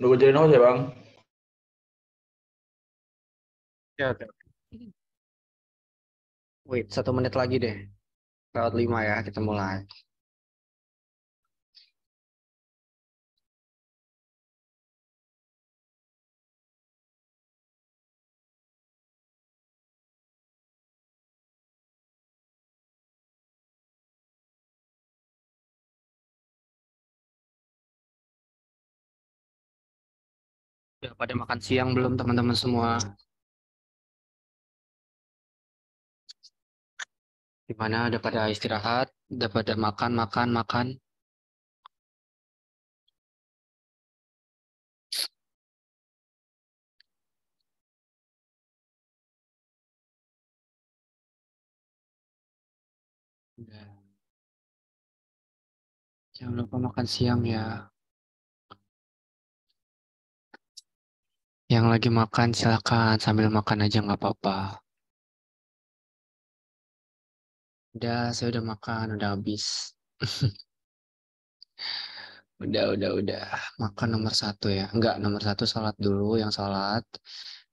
Luego ya no bang? Ya, Wait, satu menit lagi deh. Lewat lima ya, kita mulai. Udah pada makan siang belum teman-teman semua? Gimana ada pada istirahat? Udah pada makan, makan, makan? Jangan lupa makan siang ya. Yang lagi makan silakan sambil makan aja nggak apa-apa. Udah, saya udah makan, udah habis. udah, udah, udah. Makan nomor satu ya. Enggak, nomor satu sholat dulu. Yang sholat,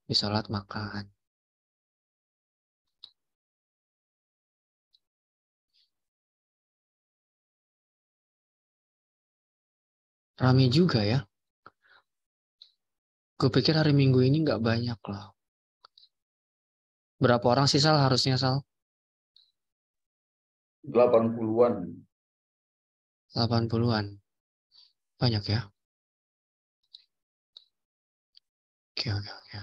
di sholat makan. Rame juga ya. Gue pikir hari Minggu ini nggak banyak loh. Berapa orang sih Sal harusnya Sal? 80-an. 80-an. Banyak ya? Oke, oke, oke.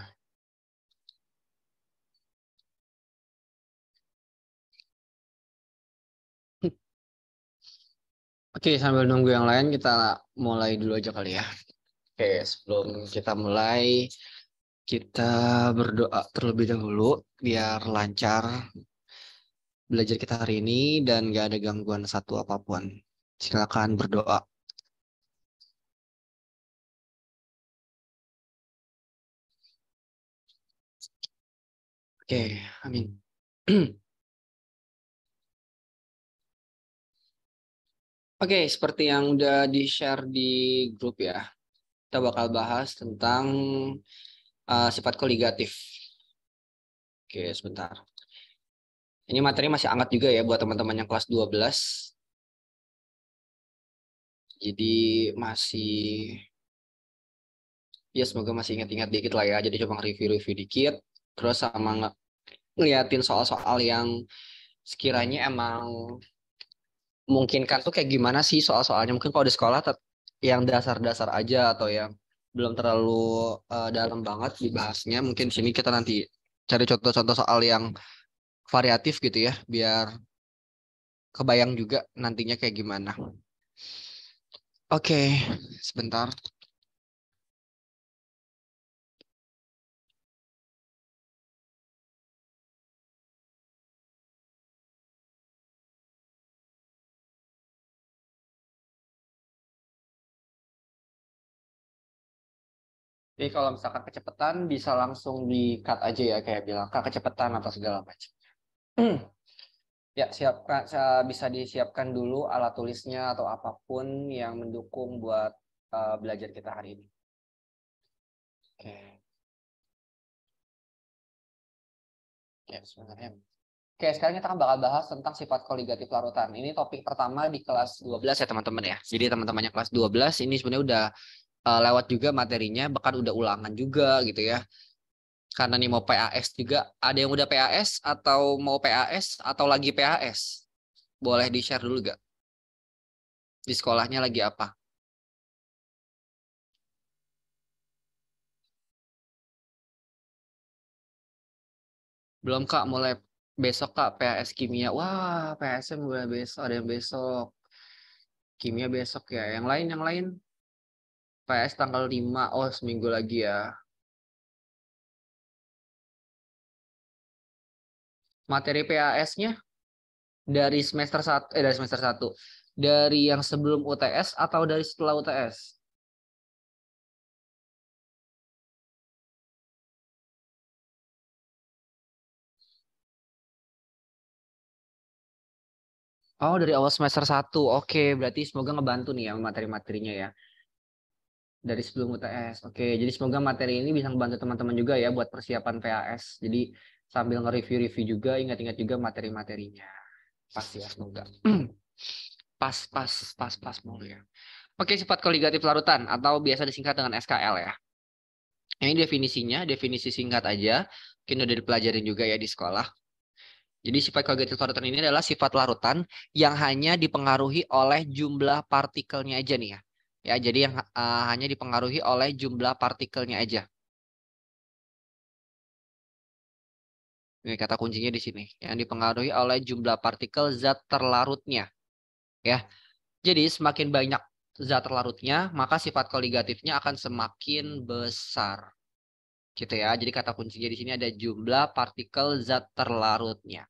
Oke, sambil nunggu yang lain kita mulai dulu aja kali ya. Oke, sebelum kita mulai, kita berdoa terlebih dahulu biar lancar belajar kita hari ini dan gak ada gangguan satu apapun. Silakan berdoa. Oke, amin. Oke, seperti yang udah di-share di grup ya kita bakal bahas tentang uh, sifat koligatif. Oke, sebentar. Ini materi masih hangat juga ya buat teman-teman yang kelas 12. Jadi masih ya semoga masih ingat-ingat dikit lah ya. Jadi coba review-review dikit terus sama ng ngeliatin soal-soal yang sekiranya emang mungkin kan tuh kayak gimana sih soal-soalnya mungkin kalau di sekolah yang dasar-dasar aja atau yang belum terlalu uh, dalam banget dibahasnya mungkin sini kita nanti cari contoh-contoh soal yang variatif gitu ya biar kebayang juga nantinya kayak gimana. Oke, okay, sebentar. Jadi kalau misalkan kecepatan bisa langsung di cut aja ya kayak bilang kak kecepatan atau segala macam. ya siapkan bisa disiapkan dulu alat tulisnya atau apapun yang mendukung buat uh, belajar kita hari ini. Oke. Okay. Ya, Oke sebenarnya. Oke, sekarang kita akan bakal bahas tentang sifat koligatif larutan. Ini topik pertama di kelas 12 ya teman-teman ya. Jadi teman-temannya kelas 12 ini sebenarnya udah uh, lewat juga materinya bahkan udah ulangan juga gitu ya karena nih mau PAS juga ada yang udah PAS atau mau PAS atau lagi PAS boleh di share dulu gak di sekolahnya lagi apa belum kak mulai besok kak PAS kimia wah PAS mulai besok ada yang besok kimia besok ya yang lain yang lain PS tanggal 5, oh seminggu lagi ya. Materi PAS-nya dari semester 1 eh dari semester 1. Dari yang sebelum UTS atau dari setelah UTS? Oh, dari awal semester 1. Oke, okay, berarti semoga ngebantu nih ya materi-materinya ya dari sebelum UTS. Oke, jadi semoga materi ini bisa membantu teman-teman juga ya buat persiapan PAS. Jadi sambil nge-review-review juga, ingat-ingat juga materi-materinya. Pas ya, semoga. pas, pas, pas, pas mulu ya. Oke, sifat koligatif larutan atau biasa disingkat dengan SKL ya. Ini definisinya, definisi singkat aja. Mungkin udah dipelajarin juga ya di sekolah. Jadi sifat koligatif larutan ini adalah sifat larutan yang hanya dipengaruhi oleh jumlah partikelnya aja nih ya ya jadi yang uh, hanya dipengaruhi oleh jumlah partikelnya aja. Ini kata kuncinya di sini, yang dipengaruhi oleh jumlah partikel zat terlarutnya. Ya. Jadi semakin banyak zat terlarutnya, maka sifat koligatifnya akan semakin besar. Gitu ya. Jadi kata kuncinya di sini ada jumlah partikel zat terlarutnya.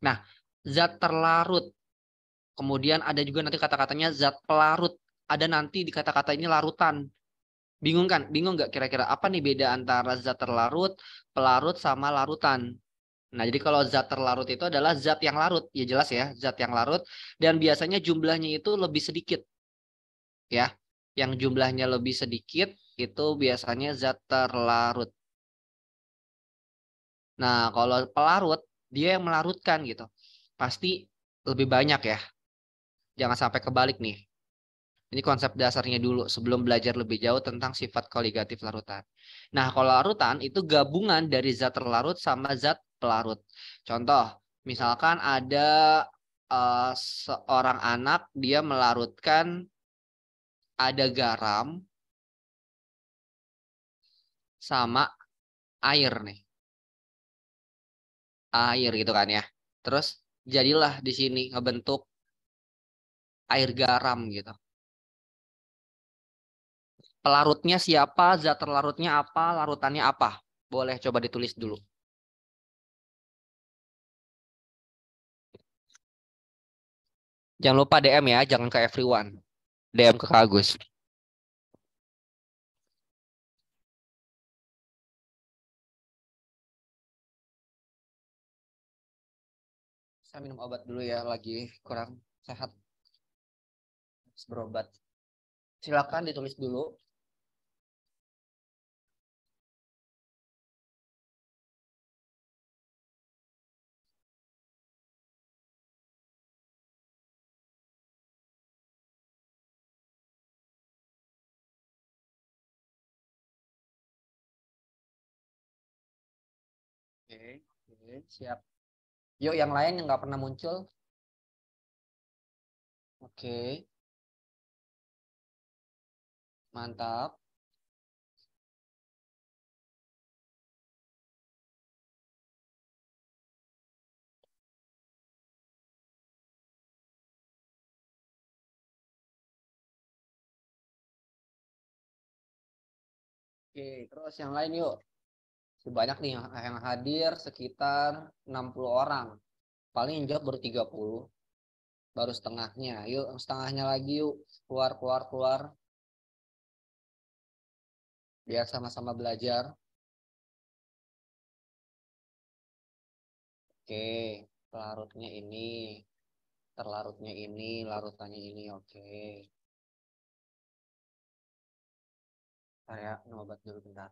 Nah, zat terlarut. Kemudian ada juga nanti kata-katanya zat pelarut ada nanti di kata-kata ini larutan. Bingung kan? Bingung nggak kira-kira apa nih beda antara zat terlarut, pelarut sama larutan? Nah, jadi kalau zat terlarut itu adalah zat yang larut, ya jelas ya, zat yang larut dan biasanya jumlahnya itu lebih sedikit. Ya. Yang jumlahnya lebih sedikit itu biasanya zat terlarut. Nah, kalau pelarut dia yang melarutkan gitu. Pasti lebih banyak ya. Jangan sampai kebalik nih. Ini konsep dasarnya dulu sebelum belajar lebih jauh tentang sifat koligatif larutan. Nah, kalau larutan itu gabungan dari zat terlarut sama zat pelarut. Contoh, misalkan ada uh, seorang anak dia melarutkan ada garam sama air nih. Air gitu kan ya. Terus jadilah di sini ngebentuk air garam gitu. Pelarutnya siapa, zat terlarutnya apa, larutannya apa. Boleh coba ditulis dulu. Jangan lupa DM ya, jangan ke everyone. DM ke Kak Agus. Saya minum obat dulu ya, lagi kurang sehat. Berobat. Silakan ditulis dulu siap. Yuk yang lain yang nggak pernah muncul. Oke. Mantap. Oke, terus yang lain yuk banyak nih yang hadir sekitar 60 orang. Paling yang jawab baru 30. Baru setengahnya. Yuk, setengahnya lagi yuk. Keluar, keluar, keluar. Biar sama-sama belajar. Oke, pelarutnya ini. Terlarutnya ini, larutannya ini. Oke. Saya ngobat dulu bentar.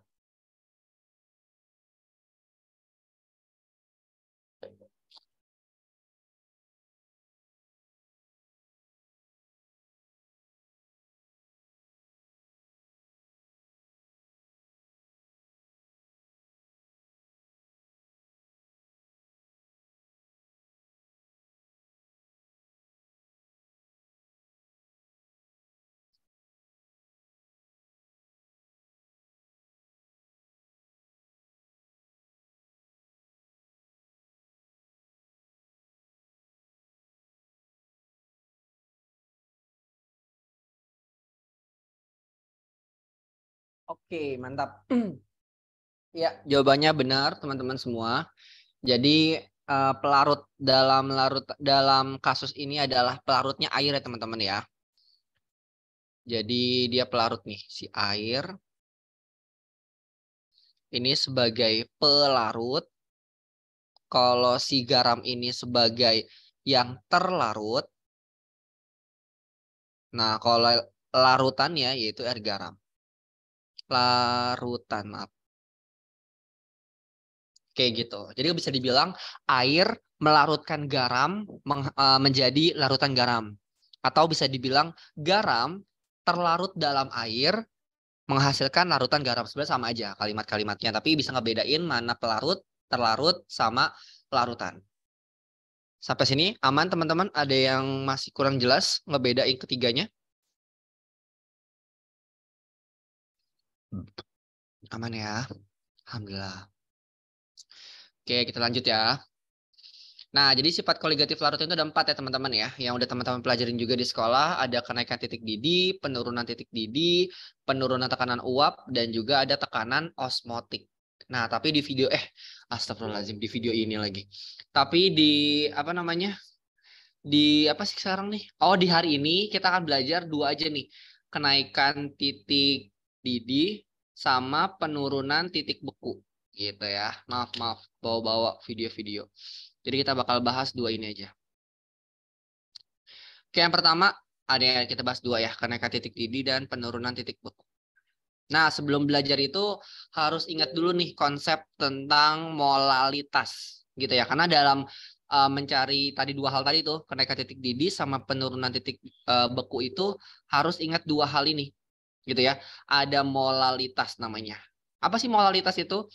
Oke, mantap. ya, jawabannya benar teman-teman semua. Jadi uh, pelarut dalam larut dalam kasus ini adalah pelarutnya air ya teman-teman ya. Jadi dia pelarut nih si air. Ini sebagai pelarut. Kalau si garam ini sebagai yang terlarut. Nah, kalau larutannya yaitu air garam larutan maaf kayak gitu jadi bisa dibilang air melarutkan garam eh, menjadi larutan garam atau bisa dibilang garam terlarut dalam air menghasilkan larutan garam sebenarnya sama aja kalimat-kalimatnya tapi bisa ngebedain mana pelarut terlarut sama larutan sampai sini aman teman-teman ada yang masih kurang jelas ngebedain ketiganya Aman ya. Alhamdulillah. Oke, kita lanjut ya. Nah, jadi sifat koligatif larutan itu ada empat ya teman-teman ya, yang udah teman-teman pelajarin juga di sekolah, ada kenaikan titik didih, penurunan titik didih, penurunan tekanan uap, dan juga ada tekanan osmotik. Nah, tapi di video, eh, astagfirullahaladzim, di video ini lagi. Tapi di, apa namanya, di apa sih sekarang nih? Oh, di hari ini kita akan belajar dua aja nih, kenaikan titik Didi sama penurunan titik beku gitu ya. Maaf maaf bawa-bawa video-video. Jadi kita bakal bahas dua ini aja. Oke, yang pertama ada yang kita bahas dua ya, kenaikan titik didi dan penurunan titik beku. Nah, sebelum belajar itu harus ingat dulu nih konsep tentang molalitas gitu ya. Karena dalam uh, mencari tadi dua hal tadi tuh, kenaikan titik didi sama penurunan titik uh, beku itu harus ingat dua hal ini gitu ya. Ada molalitas namanya. Apa sih molalitas itu?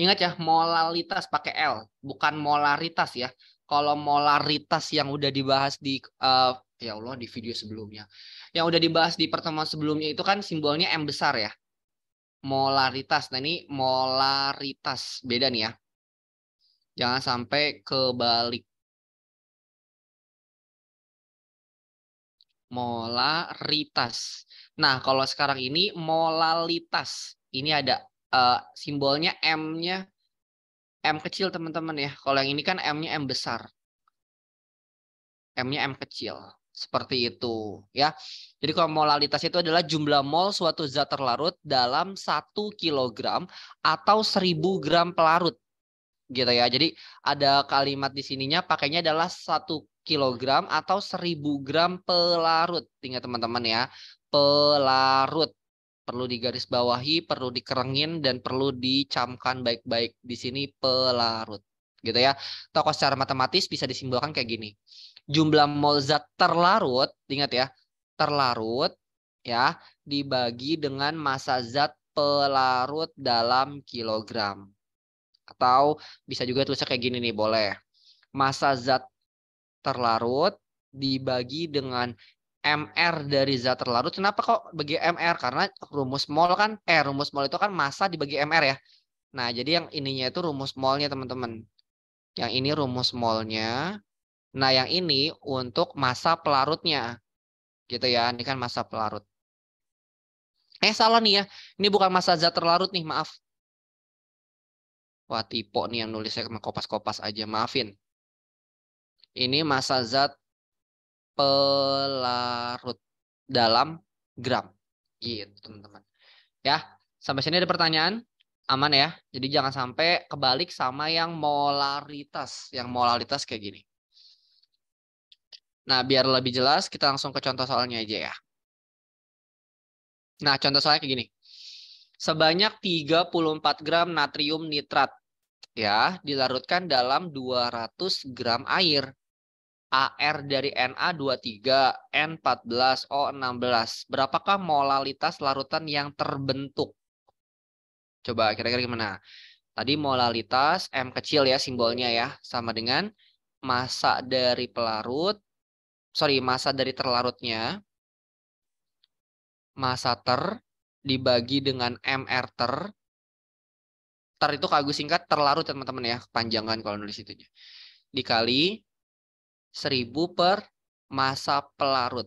Ingat ya, molalitas pakai L, bukan molaritas ya. Kalau molaritas yang udah dibahas di uh, ya Allah di video sebelumnya. Yang udah dibahas di pertemuan sebelumnya itu kan simbolnya M besar ya. Molaritas. Nah ini molaritas beda nih ya. Jangan sampai kebalik. molaritas. Nah, kalau sekarang ini molalitas. Ini ada uh, simbolnya M-nya M kecil teman-teman ya. Kalau yang ini kan M-nya M besar. M-nya M kecil. Seperti itu ya. Jadi kalau molalitas itu adalah jumlah mol suatu zat terlarut dalam 1 kg atau 1000 gram pelarut gitu ya. Jadi ada kalimat di sininya pakainya adalah satu kilogram atau 1000 gram pelarut. Ingat teman-teman ya, pelarut. Perlu digarisbawahi, perlu dikerengin, dan perlu dicamkan baik-baik. Di sini pelarut. Gitu ya. Tokoh secara matematis bisa disimbolkan kayak gini. Jumlah mol zat terlarut, ingat ya, terlarut ya dibagi dengan massa zat pelarut dalam kilogram. Atau bisa juga tulisnya kayak gini nih, boleh. Massa zat terlarut dibagi dengan MR dari zat terlarut. Kenapa kok bagi MR? Karena rumus mol kan, R, eh, rumus mol itu kan massa dibagi MR ya. Nah, jadi yang ininya itu rumus molnya teman-teman. Yang ini rumus molnya. Nah, yang ini untuk massa pelarutnya. Gitu ya, ini kan massa pelarut. Eh, salah nih ya. Ini bukan massa zat terlarut nih, maaf. Wah, tipe nih yang nulisnya kopas-kopas aja, maafin. Ini massa zat pelarut dalam gram. Gitu, teman-teman. Ya, sampai sini ada pertanyaan? Aman ya? Jadi jangan sampai kebalik sama yang molaritas. Yang molaritas kayak gini. Nah, biar lebih jelas, kita langsung ke contoh soalnya aja ya. Nah, contoh soalnya kayak gini. Sebanyak 34 gram natrium nitrat ya dilarutkan dalam 200 gram air. AR dari NA 23, N 14, O 16. Berapakah molalitas larutan yang terbentuk? Coba kira-kira gimana? Tadi molalitas M kecil ya simbolnya ya, sama dengan masa dari pelarut, sorry masa dari terlarutnya, Masa ter dibagi dengan MR ter, ter itu kagus singkat terlarut ya teman-teman ya, panjangan kalau nulis itunya. Dikali 1000 per masa pelarut.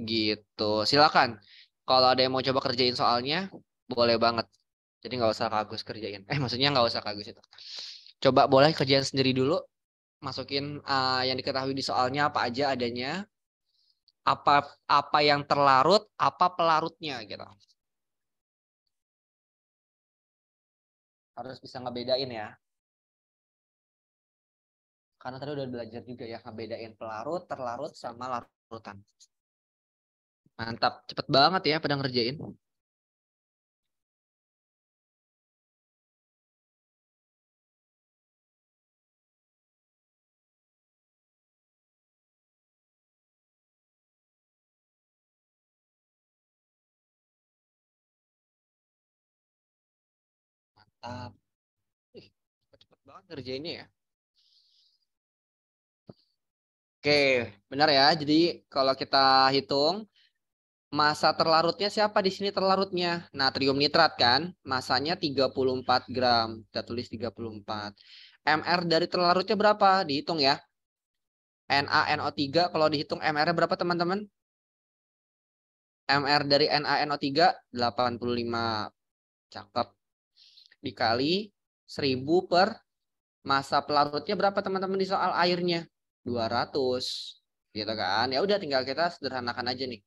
Gitu. Silakan. Kalau ada yang mau coba kerjain soalnya, boleh banget. Jadi nggak usah kagus kerjain. Eh, maksudnya nggak usah kagus itu. Coba boleh kerjain sendiri dulu. Masukin uh, yang diketahui di soalnya apa aja adanya. Apa apa yang terlarut, apa pelarutnya gitu. Harus bisa ngebedain ya. Karena tadi udah belajar juga ya ngebedain pelarut, terlarut, sama larutan. Mantap, cepet banget ya pada ngerjain. mantap. Ih, cepet banget ngerjainnya ya. Oke, benar ya. Jadi kalau kita hitung masa terlarutnya siapa di sini terlarutnya? Natrium nitrat kan? Masanya 34 gram. Kita tulis 34. MR dari terlarutnya berapa? Dihitung ya. NaNO3 kalau dihitung mr berapa teman-teman? MR dari NaNO3 85. Cakep. Dikali 1000 per masa pelarutnya berapa teman-teman di soal airnya? 200 hmm. gitu kan ya udah tinggal kita sederhanakan aja nih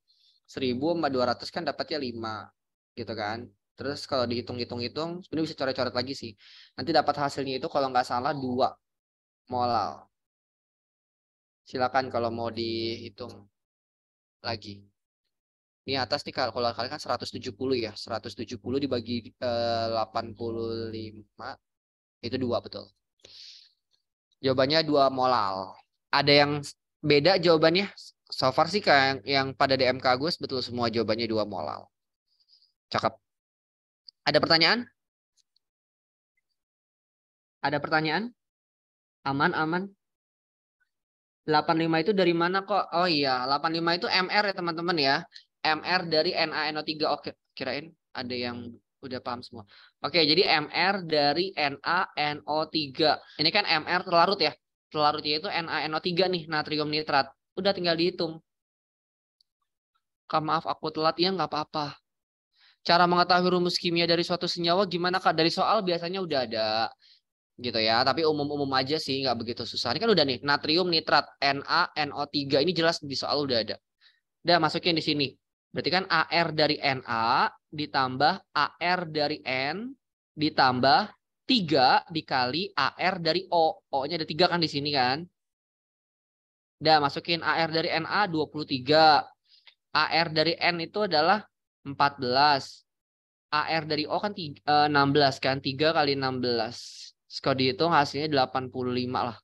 1000 sama 200 kan dapatnya 5 gitu kan terus kalau dihitung-hitung-hitung sebenarnya bisa coret-coret lagi sih nanti dapat hasilnya itu kalau nggak salah 2 molal silakan kalau mau dihitung lagi ini atas nih kalau kalian kan 170 ya 170 dibagi eh, 85 itu 2 betul jawabannya 2 molal ada yang beda jawabannya? So far sih kayak yang, pada DM ke Agus betul semua jawabannya dua molal. Cakep. Ada pertanyaan? Ada pertanyaan? Aman, aman. 85 itu dari mana kok? Oh iya, 85 itu MR ya teman-teman ya. MR dari NaNO3. Oke, kirain ada yang udah paham semua. Oke, jadi MR dari NaNO3. Ini kan MR terlarut ya. Larutnya itu NaNO3 nih, natrium nitrat. Udah tinggal dihitung. Kak maaf aku telat, ya nggak apa-apa. Cara mengetahui rumus kimia dari suatu senyawa gimana Kak? Dari soal biasanya udah ada gitu ya. Tapi umum-umum aja sih, nggak begitu susah. Ini kan udah nih, natrium nitrat NaNO3 ini jelas di soal udah ada. Udah masukin di sini. Berarti kan AR dari Na ditambah AR dari N ditambah 3 dikali AR dari O. O-nya ada 3 kan di sini kan? Udah masukin AR dari NA 23. AR dari N itu adalah 14. AR dari O kan 3, 16 eh, kan? 3 kali 16. Sekarang dihitung hasilnya 85 lah.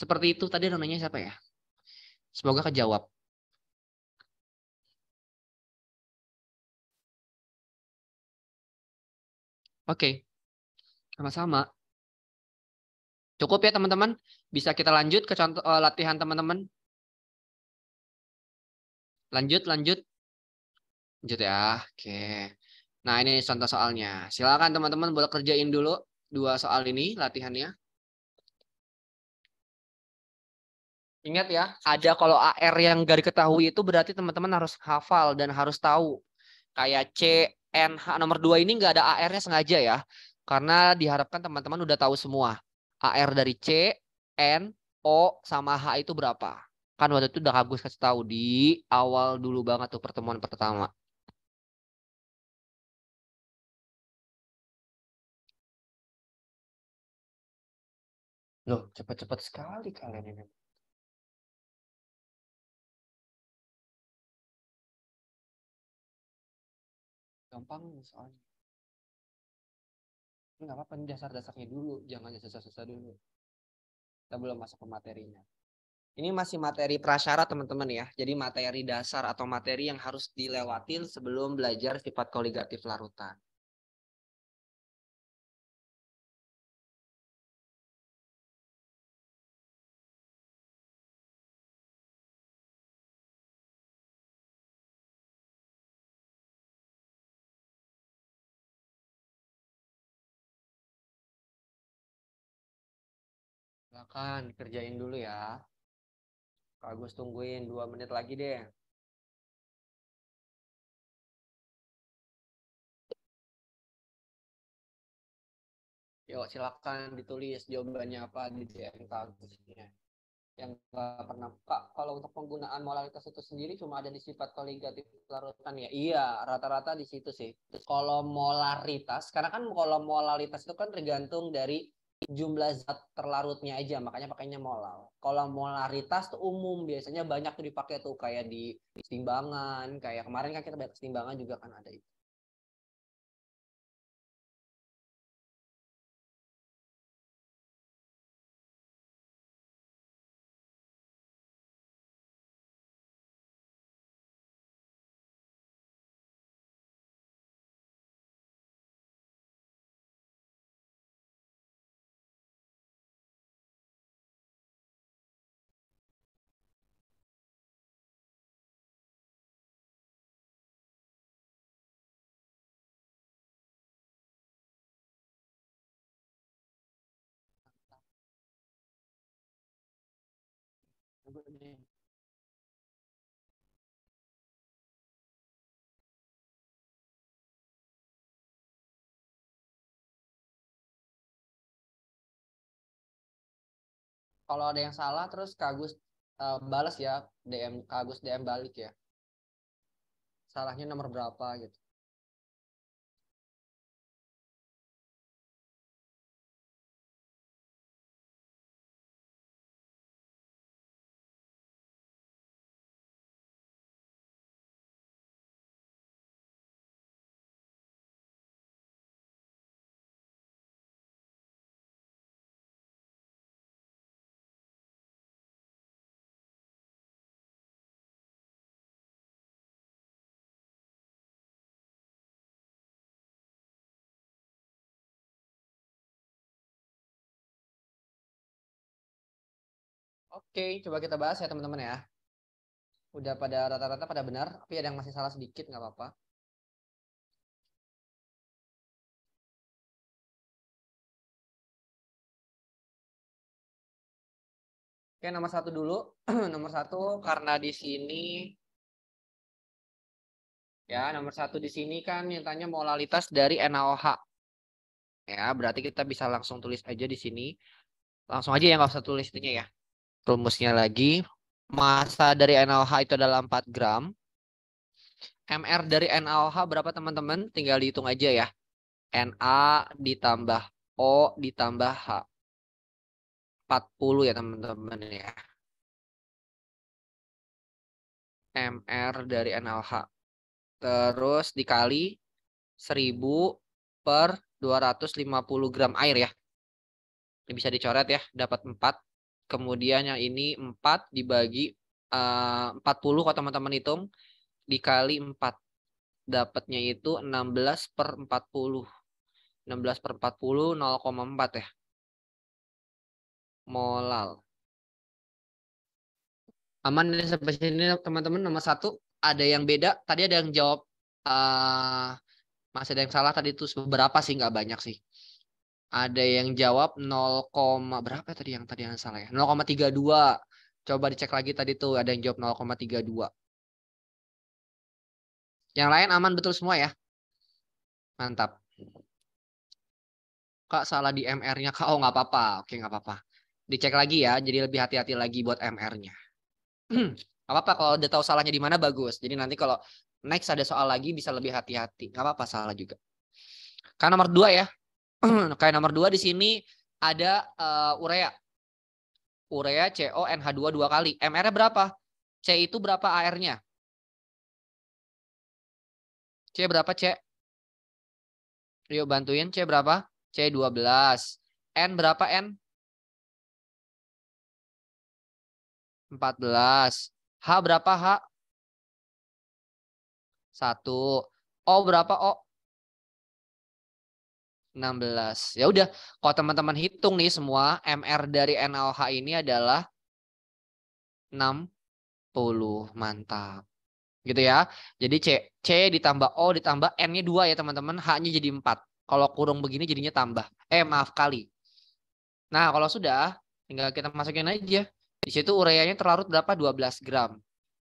Seperti itu tadi namanya siapa ya? Semoga kejawab. Oke. Okay. Sama-sama. Cukup ya teman-teman? Bisa kita lanjut ke contoh uh, latihan teman-teman? Lanjut, lanjut. Lanjut ya. Oke. Nah, ini contoh soalnya. Silakan teman-teman boleh kerjain dulu dua soal ini latihannya. Ingat ya, ada kalau AR yang gak diketahui itu berarti teman-teman harus hafal dan harus tahu. Kayak C, N, H, nomor dua ini nggak ada AR-nya sengaja ya. Karena diharapkan teman-teman udah tahu semua. AR dari C, N, O, sama H itu berapa. Kan waktu itu udah Agus kasih tahu di awal dulu banget tuh pertemuan pertama. Loh, cepat-cepat sekali kalian ini. Gampang soalnya nggak apa-apa dasar-dasarnya dulu jangan susah-susah dulu kita belum masuk ke materinya ini masih materi prasyarat teman-teman ya jadi materi dasar atau materi yang harus dilewatin sebelum belajar sifat koligatif larutan Silakan kerjain dulu ya. Kak Agus tungguin dua menit lagi deh. Yuk silakan ditulis jawabannya apa di DM Kak ya. Yang gak pernah Kak, kalau untuk penggunaan molaritas itu sendiri cuma ada di sifat koligatif larutan ya. Iya, rata-rata di situ sih. Kalau molaritas, karena kan kalau molaritas itu kan tergantung dari jumlah zat terlarutnya aja makanya pakainya molal. Kalau molaritas tuh umum biasanya banyak tuh dipakai tuh kayak di, di timbangan, kayak kemarin kan kita banyak timbangan juga kan ada itu. Kalau ada yang salah, terus Kagus uh, eh, balas ya DM Kagus DM balik ya. Salahnya nomor berapa gitu. Oke, coba kita bahas ya teman-teman ya. Udah pada rata-rata pada benar, tapi ada yang masih salah sedikit nggak apa-apa. Oke, nomor satu dulu. nomor satu karena di sini ya nomor satu di sini kan yang tanya molalitas dari NaOH. Ya, berarti kita bisa langsung tulis aja di sini. Langsung aja ya nggak usah tulis itunya ya rumusnya lagi. Masa dari NaOH itu adalah 4 gram. MR dari NaOH berapa teman-teman? Tinggal dihitung aja ya. Na ditambah O ditambah H. 40 ya teman-teman ya. MR dari NaOH. Terus dikali 1000 per 250 gram air ya. Ini bisa dicoret ya, dapat 4 kemudian yang ini 4 dibagi uh, 40 kalau teman-teman hitung dikali 4 dapatnya itu 16 per 40 16 per 40 0,4 ya molal aman ini sampai sini teman-teman nomor satu ada yang beda tadi ada yang jawab uh, masih ada yang salah tadi itu beberapa sih nggak banyak sih ada yang jawab 0, berapa ya tadi yang tadi yang salah ya? 0,32. Coba dicek lagi tadi tuh ada yang jawab 0,32. Yang lain aman betul semua ya? Mantap. Kak salah di MR-nya. Kak, oh nggak apa-apa. Oke, nggak apa-apa. Dicek lagi ya, jadi lebih hati-hati lagi buat MR-nya. Hmm, nggak apa-apa kalau udah tahu salahnya di mana bagus. Jadi nanti kalau next ada soal lagi bisa lebih hati-hati. nggak apa-apa salah juga. Kan nomor dua ya. kayak nomor dua di sini ada uh, urea. Urea CO NH2 dua kali. mr berapa? C itu berapa AR-nya? C berapa C? Yuk bantuin C berapa? C12. N berapa N? 14. H berapa H? 1. O berapa O? 16. Ya udah, kalau teman-teman hitung nih semua, MR dari NLH ini adalah 60. Mantap. Gitu ya. Jadi C, C ditambah O ditambah N-nya 2 ya teman-teman, H-nya jadi 4. Kalau kurung begini jadinya tambah. Eh maaf kali. Nah, kalau sudah tinggal kita masukin aja. Di situ ureanya terlarut berapa? 12 gram.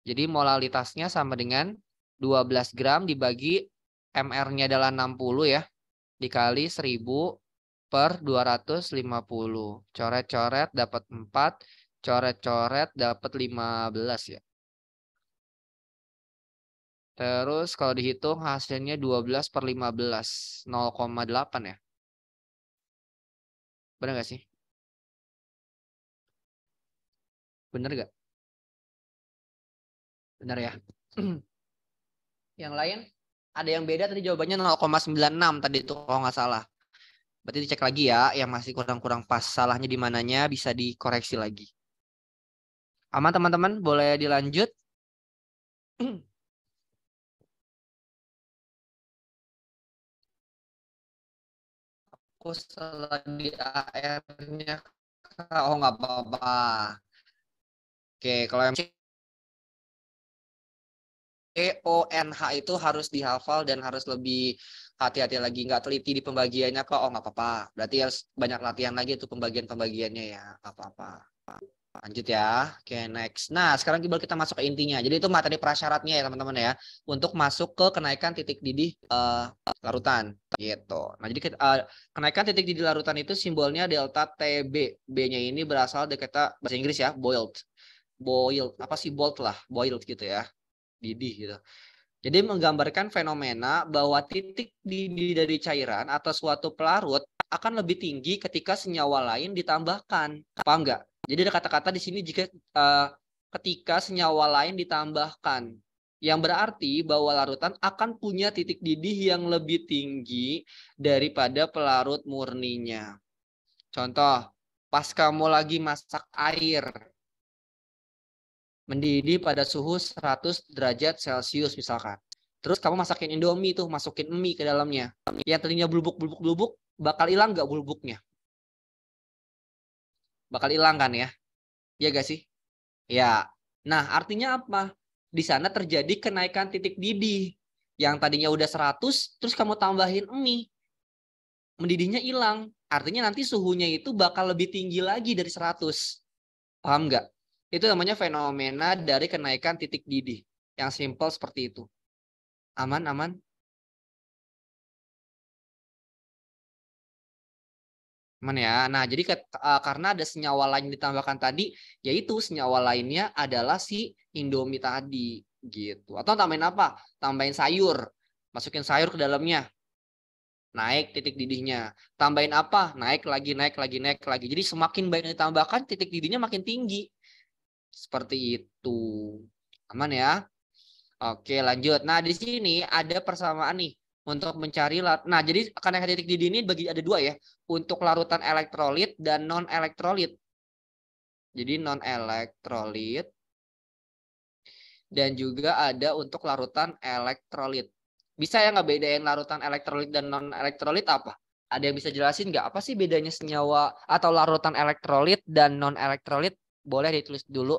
Jadi molalitasnya sama dengan 12 gram dibagi MR-nya adalah 60 ya dikali 1000 per 250. Coret-coret dapat 4, coret-coret dapat 15 ya. Terus kalau dihitung hasilnya 12 per 15, 0,8 ya. Benar nggak sih? Benar nggak? Benar ya? Yang lain? ada yang beda tadi jawabannya 0,96 tadi itu kalau nggak salah. Berarti dicek lagi ya yang masih kurang-kurang pas salahnya di mananya bisa dikoreksi lagi. Aman teman-teman, boleh dilanjut? Aku salah di AR-nya. Oh nggak apa-apa. Oke, kalau yang e o n h itu harus dihafal dan harus lebih hati-hati lagi nggak teliti di pembagiannya kok oh nggak apa-apa berarti harus banyak latihan lagi itu pembagian pembagiannya ya apa-apa lanjut ya oke okay, next nah sekarang kita masuk ke intinya jadi itu materi prasyaratnya ya teman-teman ya untuk masuk ke kenaikan titik didih uh, larutan gitu nah jadi kita, uh, kenaikan titik didih larutan itu simbolnya delta TB B-nya ini berasal dari kata bahasa Inggris ya boiled boiled apa sih boiled lah boiled gitu ya didih gitu. Jadi menggambarkan fenomena bahwa titik didih dari cairan atau suatu pelarut akan lebih tinggi ketika senyawa lain ditambahkan. Apa enggak? Jadi ada kata-kata di sini jika uh, ketika senyawa lain ditambahkan yang berarti bahwa larutan akan punya titik didih yang lebih tinggi daripada pelarut murninya. Contoh, pas kamu lagi masak air, mendidih pada suhu 100 derajat Celcius misalkan. Terus kamu masakin Indomie tuh, masukin mie ke dalamnya. Yang tadinya bulbuk-bulbuk-bulbuk, bakal hilang nggak bulbuknya? Bakal hilang kan ya? Iya gak sih? Ya. Nah, artinya apa? Di sana terjadi kenaikan titik didih. Yang tadinya udah 100, terus kamu tambahin mie. Mendidihnya hilang. Artinya nanti suhunya itu bakal lebih tinggi lagi dari 100. Paham nggak? Itu namanya fenomena dari kenaikan titik didih. Yang simpel seperti itu. Aman, aman. Aman ya. Nah, jadi ke, uh, karena ada senyawa lain ditambahkan tadi, yaitu senyawa lainnya adalah si Indomie tadi gitu. Atau tambahin apa? Tambahin sayur. Masukin sayur ke dalamnya. Naik titik didihnya. Tambahin apa? Naik lagi, naik lagi, naik lagi. Jadi semakin banyak ditambahkan, titik didihnya makin tinggi. Seperti itu. Aman ya? Oke, lanjut. Nah, di sini ada persamaan nih untuk mencari nah jadi karena titik di ini bagi ada dua ya untuk larutan elektrolit dan non elektrolit jadi non elektrolit dan juga ada untuk larutan elektrolit bisa ya nggak larutan elektrolit dan non elektrolit apa ada yang bisa jelasin nggak apa sih bedanya senyawa atau larutan elektrolit dan non elektrolit boleh ditulis dulu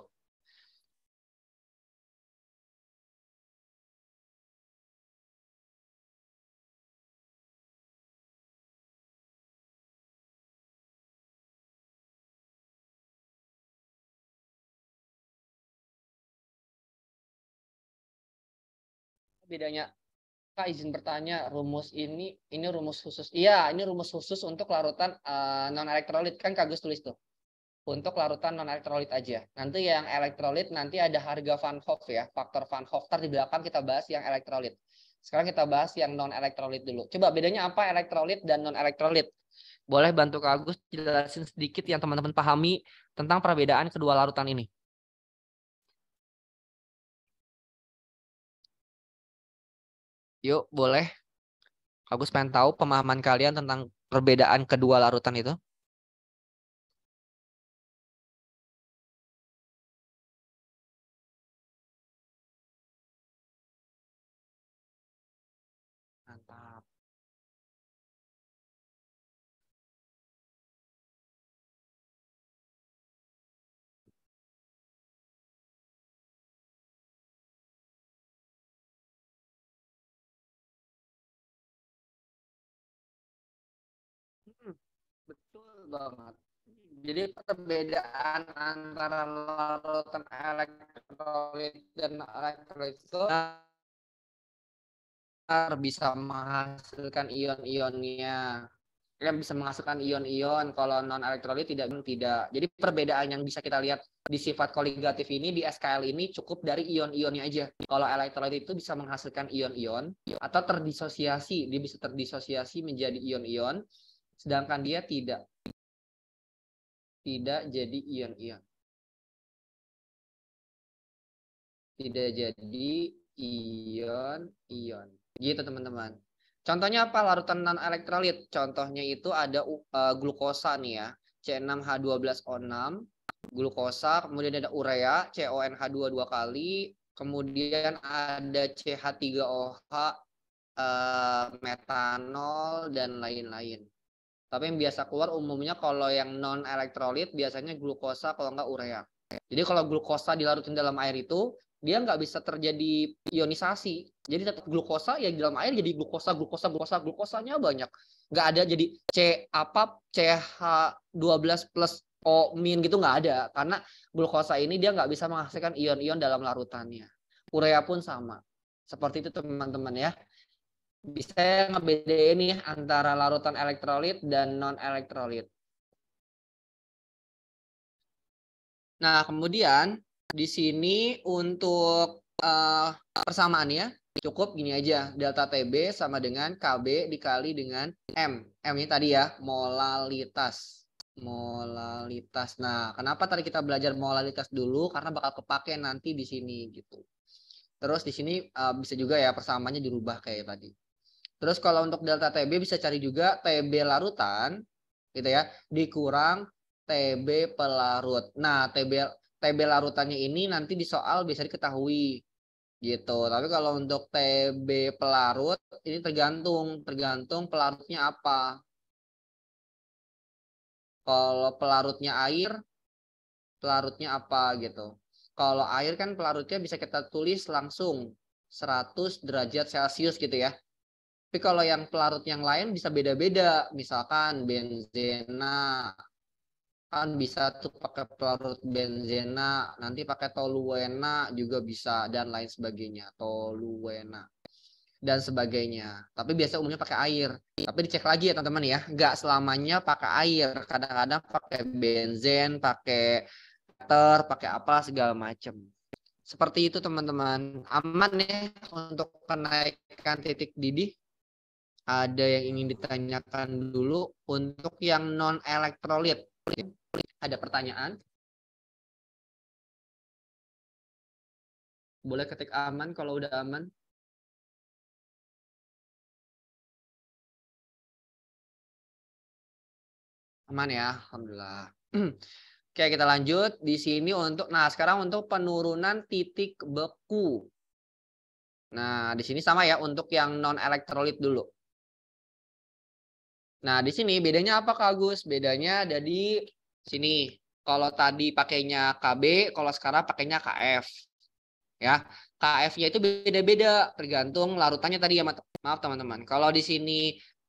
bedanya Kak izin bertanya, rumus ini ini rumus khusus. Iya, ini rumus khusus untuk larutan uh, non elektrolit kan Kak Gus tulis tuh untuk larutan non elektrolit aja. Nanti yang elektrolit nanti ada harga Van Hoff ya, faktor Van Hoff. Ntar di belakang kita bahas yang elektrolit. Sekarang kita bahas yang non elektrolit dulu. Coba bedanya apa elektrolit dan non elektrolit? Boleh bantu Kak Agus jelasin sedikit yang teman-teman pahami tentang perbedaan kedua larutan ini. Yuk, boleh. Agus pengen tahu pemahaman kalian tentang perbedaan kedua larutan itu. banget. Jadi perbedaan antara larutan elektrolit dan elektrolit itu bisa menghasilkan ion-ionnya yang bisa menghasilkan ion-ion kalau non elektrolit tidak tidak. Jadi perbedaan yang bisa kita lihat di sifat koligatif ini di SKL ini cukup dari ion-ionnya aja. Kalau elektrolit itu bisa menghasilkan ion-ion atau terdisosiasi, dia bisa terdisosiasi menjadi ion-ion sedangkan dia tidak tidak jadi ion-ion. Iya. Tidak jadi ion-ion. Gitu teman-teman. Contohnya apa larutan non elektrolit? Contohnya itu ada uh, glukosa nih ya, C6H12O6, glukosa, kemudian ada urea, conh 22 kali, kemudian ada CH3OH, uh, e, metanol dan lain-lain. Tapi yang biasa keluar umumnya kalau yang non elektrolit biasanya glukosa kalau nggak urea. Jadi kalau glukosa dilarutin dalam air itu dia nggak bisa terjadi ionisasi. Jadi tetap glukosa yang dalam air jadi glukosa, glukosa, glukosa, glukosanya banyak. Nggak ada jadi C apa CH12 plus O min gitu nggak ada karena glukosa ini dia nggak bisa menghasilkan ion-ion dalam larutannya. Urea pun sama. Seperti itu teman-teman ya bisa ngebedain nih antara larutan elektrolit dan non elektrolit. Nah, kemudian di sini untuk uh, persamaannya cukup gini aja, delta TB sama dengan KB dikali dengan M. M ini tadi ya, molalitas. Molalitas. Nah, kenapa tadi kita belajar molalitas dulu? Karena bakal kepake nanti di sini gitu. Terus di sini uh, bisa juga ya persamaannya dirubah kayak tadi. Terus kalau untuk delta TB bisa cari juga TB larutan gitu ya, dikurang TB pelarut. Nah, TB TB larutannya ini nanti di soal bisa diketahui gitu. Tapi kalau untuk TB pelarut ini tergantung tergantung pelarutnya apa. Kalau pelarutnya air, pelarutnya apa gitu. Kalau air kan pelarutnya bisa kita tulis langsung 100 derajat Celcius gitu ya. Tapi kalau yang pelarut yang lain bisa beda-beda. Misalkan benzena, kan bisa tuh pakai pelarut benzena, nanti pakai toluena juga bisa dan lain sebagainya, toluena dan sebagainya. Tapi biasa umumnya pakai air. Tapi dicek lagi ya teman-teman ya, nggak selamanya pakai air. Kadang-kadang pakai benzen, pakai ter, pakai apa segala macam. Seperti itu teman-teman. Aman ya untuk kenaikan titik didih ada yang ingin ditanyakan dulu untuk yang non elektrolit? Ada pertanyaan? Boleh ketik aman kalau udah aman. Aman ya, alhamdulillah. Oke, kita lanjut di sini untuk nah sekarang untuk penurunan titik beku. Nah, di sini sama ya untuk yang non elektrolit dulu. Nah, di sini bedanya apa Kak Agus? Bedanya ada di sini. Kalau tadi pakainya KB, kalau sekarang pakainya KF. Ya, KF-nya itu beda-beda tergantung larutannya tadi ya. Maaf teman-teman. Kalau di sini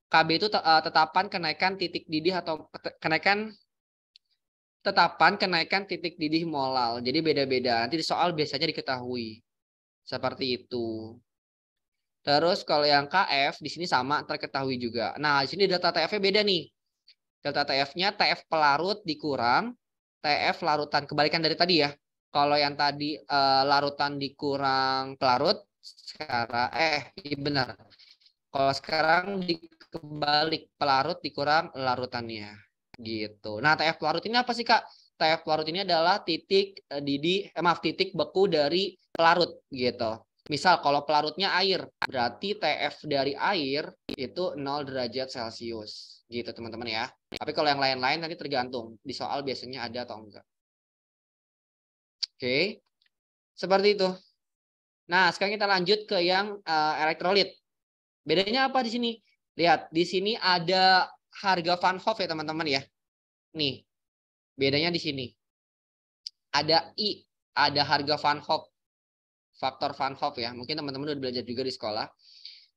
KB itu eh, tetapan kenaikan titik didih atau kenaikan tetapan kenaikan titik didih molal. Jadi beda-beda. Nanti soal biasanya diketahui. Seperti itu. Terus kalau yang KF di sini sama terketahui juga. Nah, di sini delta TF-nya beda nih. Delta TF-nya TF pelarut dikurang TF larutan. Kebalikan dari tadi ya. Kalau yang tadi eh, larutan dikurang pelarut sekarang eh iya benar. Kalau sekarang dikebalik pelarut dikurang larutannya. Gitu. Nah, TF pelarut ini apa sih, Kak? TF pelarut ini adalah titik eh, didi eh, maaf titik beku dari pelarut gitu. Misal kalau pelarutnya air, berarti TF dari air itu 0 derajat Celcius. Gitu teman-teman ya. Tapi kalau yang lain-lain nanti tergantung di soal biasanya ada atau enggak. Oke. Seperti itu. Nah, sekarang kita lanjut ke yang uh, elektrolit. Bedanya apa di sini? Lihat, di sini ada harga Van Hoff ya teman-teman ya. Nih, bedanya di sini. Ada I, ada harga Van Hoff faktor Van Hoff ya. Mungkin teman-teman udah belajar juga di sekolah.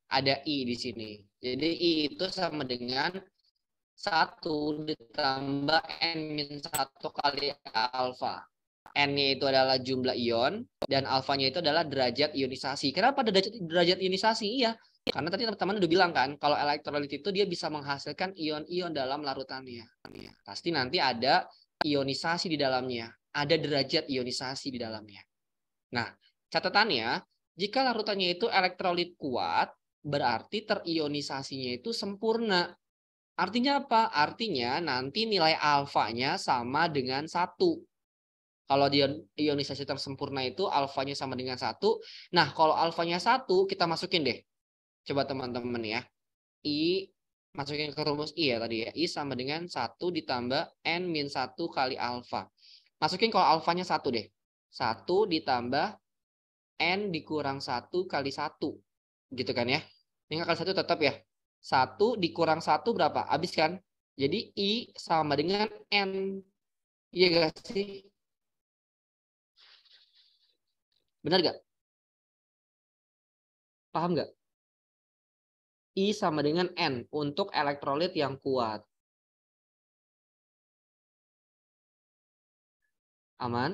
Ada I di sini. Jadi I itu sama dengan 1 ditambah N-1 kali alfa. N-nya itu adalah jumlah ion dan alfanya itu adalah derajat ionisasi. Kenapa derajat derajat ionisasi? Iya, karena tadi teman-teman udah bilang kan kalau elektrolit itu dia bisa menghasilkan ion-ion dalam larutannya. Pasti nanti ada ionisasi di dalamnya, ada derajat ionisasi di dalamnya. Nah, Catatannya, jika larutannya itu elektrolit kuat, berarti terionisasinya itu sempurna. Artinya apa? Artinya nanti nilai alfanya sama dengan satu. Kalau dia ionisasi tersempurna itu alfanya sama dengan satu. Nah, kalau alfanya satu, kita masukin deh. Coba teman-teman ya. I masukin ke rumus I ya tadi ya. I sama dengan satu ditambah N min satu kali alfa. Masukin kalau alfanya satu deh. Satu ditambah N dikurang satu kali satu, Gitu kan ya. Ini kali 1 tetap ya. Satu dikurang satu berapa? Abis kan? Jadi I sama dengan N. Iya gak sih? Benar gak? Paham gak? I sama dengan N untuk elektrolit yang kuat. Aman?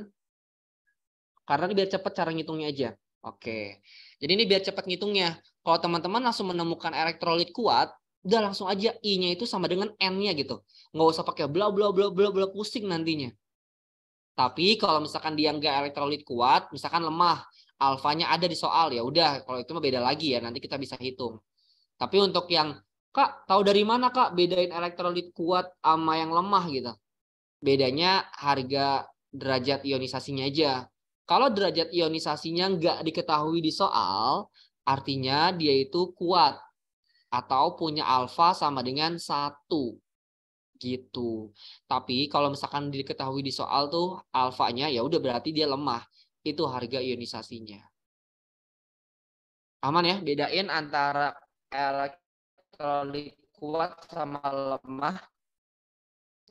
Karena biar cepat cara ngitungnya aja. Oke. Jadi ini biar cepat ngitungnya. Kalau teman-teman langsung menemukan elektrolit kuat, udah langsung aja I-nya itu sama dengan N-nya gitu. Nggak usah pakai bla bla bla bla bla pusing nantinya. Tapi kalau misalkan dia nggak elektrolit kuat, misalkan lemah, alfanya ada di soal ya udah kalau itu mah beda lagi ya nanti kita bisa hitung. Tapi untuk yang Kak, tahu dari mana Kak bedain elektrolit kuat sama yang lemah gitu? Bedanya harga derajat ionisasinya aja. Kalau derajat ionisasinya nggak diketahui di soal, artinya dia itu kuat atau punya alfa sama dengan satu gitu. Tapi kalau misalkan diketahui di soal tuh alfanya ya udah berarti dia lemah. Itu harga ionisasinya. Aman ya, bedain antara elektrolit kuat sama lemah.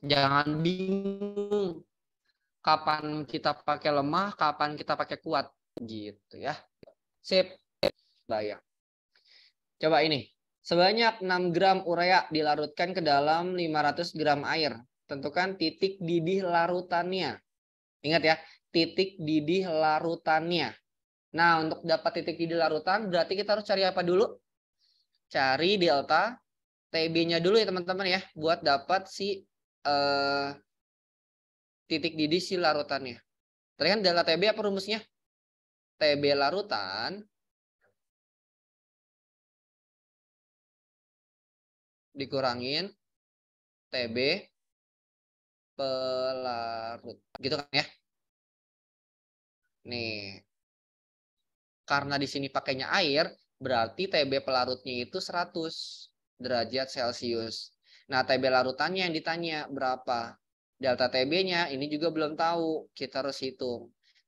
Jangan bingung kapan kita pakai lemah, kapan kita pakai kuat gitu ya. Sip. Bayang. Coba ini. Sebanyak 6 gram urea dilarutkan ke dalam 500 gram air. Tentukan titik didih larutannya. Ingat ya, titik didih larutannya. Nah, untuk dapat titik didih larutan, berarti kita harus cari apa dulu? Cari delta TB-nya dulu ya teman-teman ya, buat dapat si eh, titik didih si larutannya. Tadi kan delta TB apa rumusnya? TB larutan dikurangin TB pelarut. Gitu kan ya? Nih. Karena di sini pakainya air, berarti TB pelarutnya itu 100 derajat Celcius. Nah, TB larutannya yang ditanya berapa? delta TB-nya ini juga belum tahu. Kita harus hitung.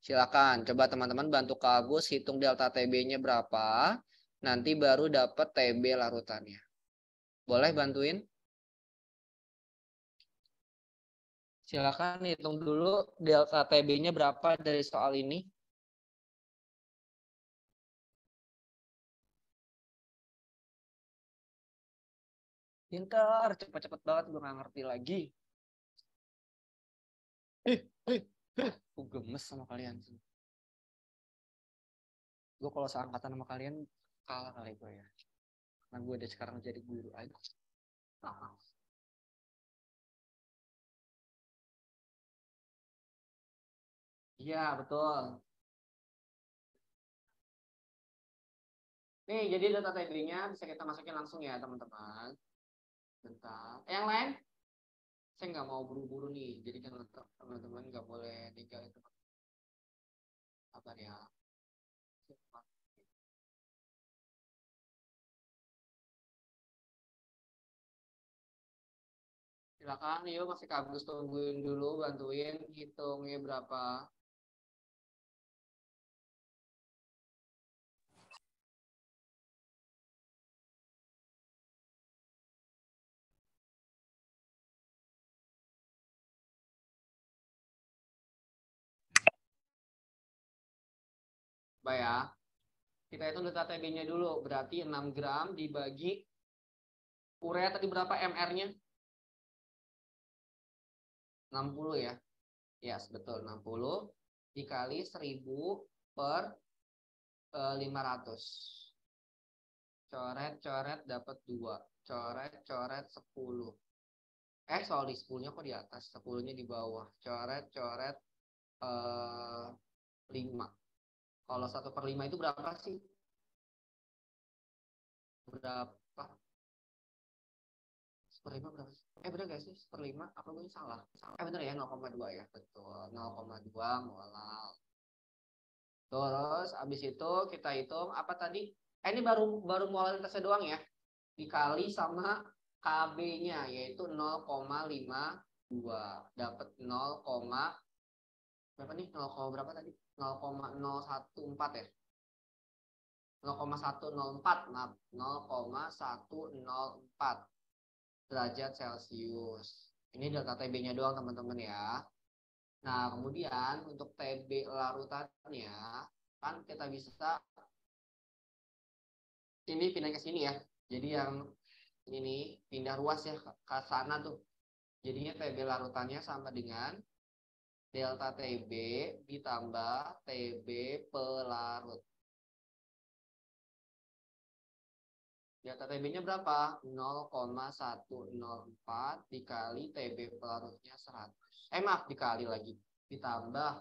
Silakan coba teman-teman bantu Kak Agus hitung delta TB-nya berapa, nanti baru dapat TB larutannya. Boleh bantuin? Silakan hitung dulu delta TB-nya berapa dari soal ini. Pintar, cepat-cepat banget gue gak ngerti lagi eh, eh, eh. Gue gemes sama kalian. sih. Gue kalau seangkatan sama kalian, kalah kali gue ya. Karena gue udah sekarang jadi guru aja. Iya, betul. Nih, jadi data taggingnya bisa kita masukin langsung ya, teman-teman. Bentar. yang lain? saya nggak mau buru-buru nih jadi jangan teman-teman nggak boleh ninggalin teman apa ya silakan yuk masih kagus tungguin dulu bantuin hitungnya berapa Coba ya. Kita hitung delta TB-nya dulu. Berarti 6 gram dibagi urea tadi berapa MR-nya? 60 ya. Ya, yes, betul 60 dikali 1000 per 500. Eh, Coret-coret dapat 2. Coret-coret 10. Eh, sorry, 10-nya kok di atas, 10-nya di bawah. Coret-coret eh, 5 kalau satu per lima itu berapa sih? Berapa? Per Seperlima berapa? sih? Eh bener gak sih? Per Seperlima apa gue salah? salah? Eh bener ya 0,2 ya? Betul. 0,2 molal. Terus abis itu kita hitung apa tadi? Eh, ini baru baru molaritasnya doang ya. Dikali sama KB-nya yaitu 0,52. Dapat 0, berapa nih? 0, berapa tadi? 0,014 ya. 0,104, maaf, 0,104 derajat Celcius. Ini delta TB-nya doang teman-teman ya. Nah, kemudian untuk TB larutannya, kan kita bisa ini pindah ke sini ya. Jadi yang ini pindah ruas ya ke sana tuh. Jadinya TB larutannya sama dengan delta TB ditambah TB pelarut. Delta TB-nya berapa? 0,104 dikali TB pelarutnya 100. Eh maaf, dikali lagi. Ditambah.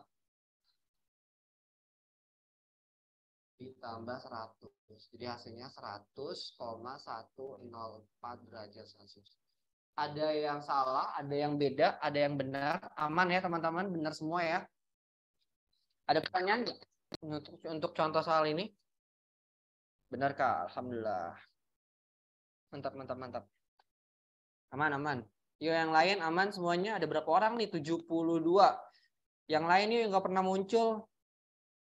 Ditambah 100. Jadi hasilnya 100,104 derajat Celsius ada yang salah, ada yang beda, ada yang benar. Aman ya teman-teman, benar semua ya. Ada pertanyaan nggak untuk, contoh soal ini? Benar kak, alhamdulillah. Mantap, mantap, mantap. Aman, aman. Yuk yang lain aman semuanya. Ada berapa orang nih? 72. Yang lain yuk yang nggak pernah muncul.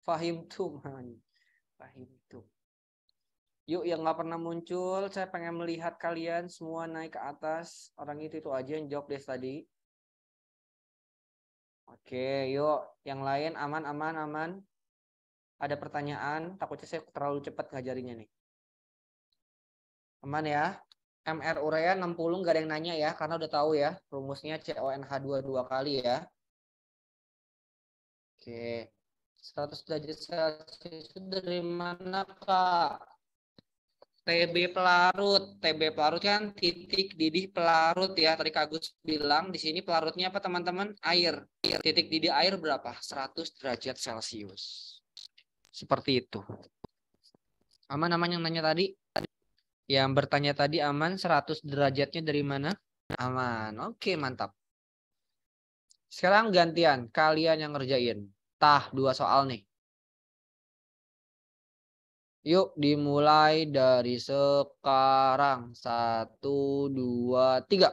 Fahim tuh man, Fahim Yuk yang nggak pernah muncul, saya pengen melihat kalian semua naik ke atas. Orang itu itu aja yang jawab des tadi. Oke, yuk yang lain aman aman aman. Ada pertanyaan, takutnya saya terlalu cepat ngajarinya nih. Aman ya. MR urea 60 nggak ada yang nanya ya, karena udah tahu ya rumusnya CONH2 dua kali ya. Oke. 100 derajat Celcius dari mana, Kak? TB pelarut. TB pelarut kan titik didih pelarut ya. Tadi Kak Agus bilang di sini pelarutnya apa teman-teman? Air. Titik didih air berapa? 100 derajat Celcius. Seperti itu. Aman aman yang nanya tadi? Yang bertanya tadi aman 100 derajatnya dari mana? Aman. Oke, mantap. Sekarang gantian kalian yang ngerjain. Tah dua soal nih. Yuk dimulai dari sekarang. Satu, dua, tiga.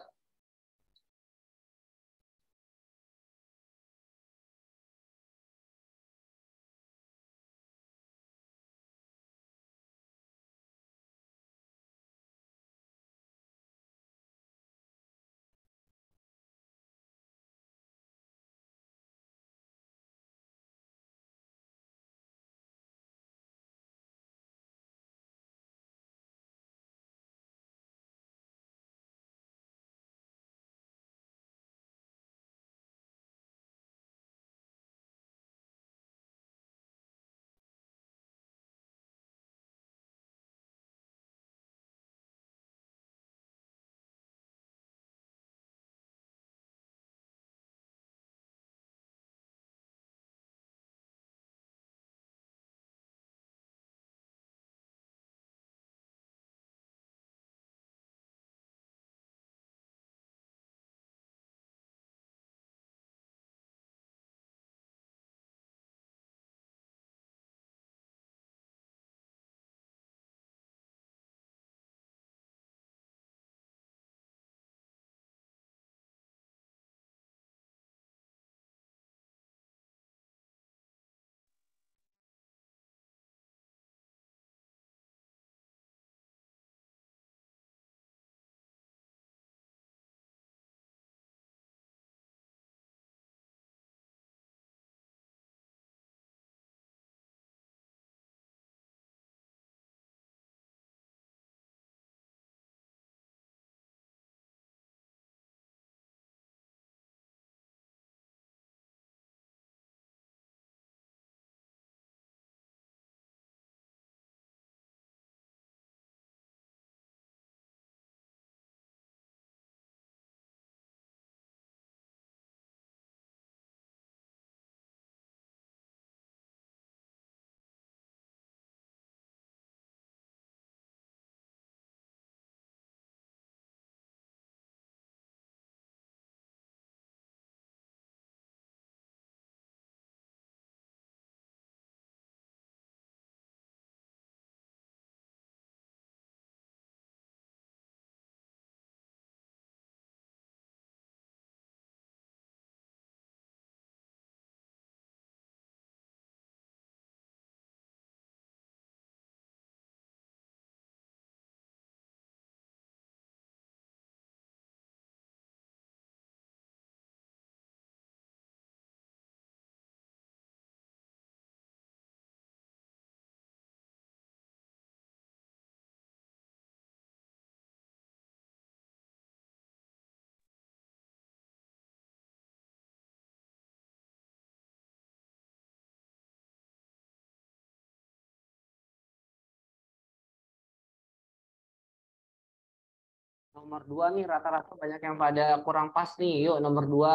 Nomor dua nih rata-rata banyak yang pada kurang pas nih. Yuk nomor dua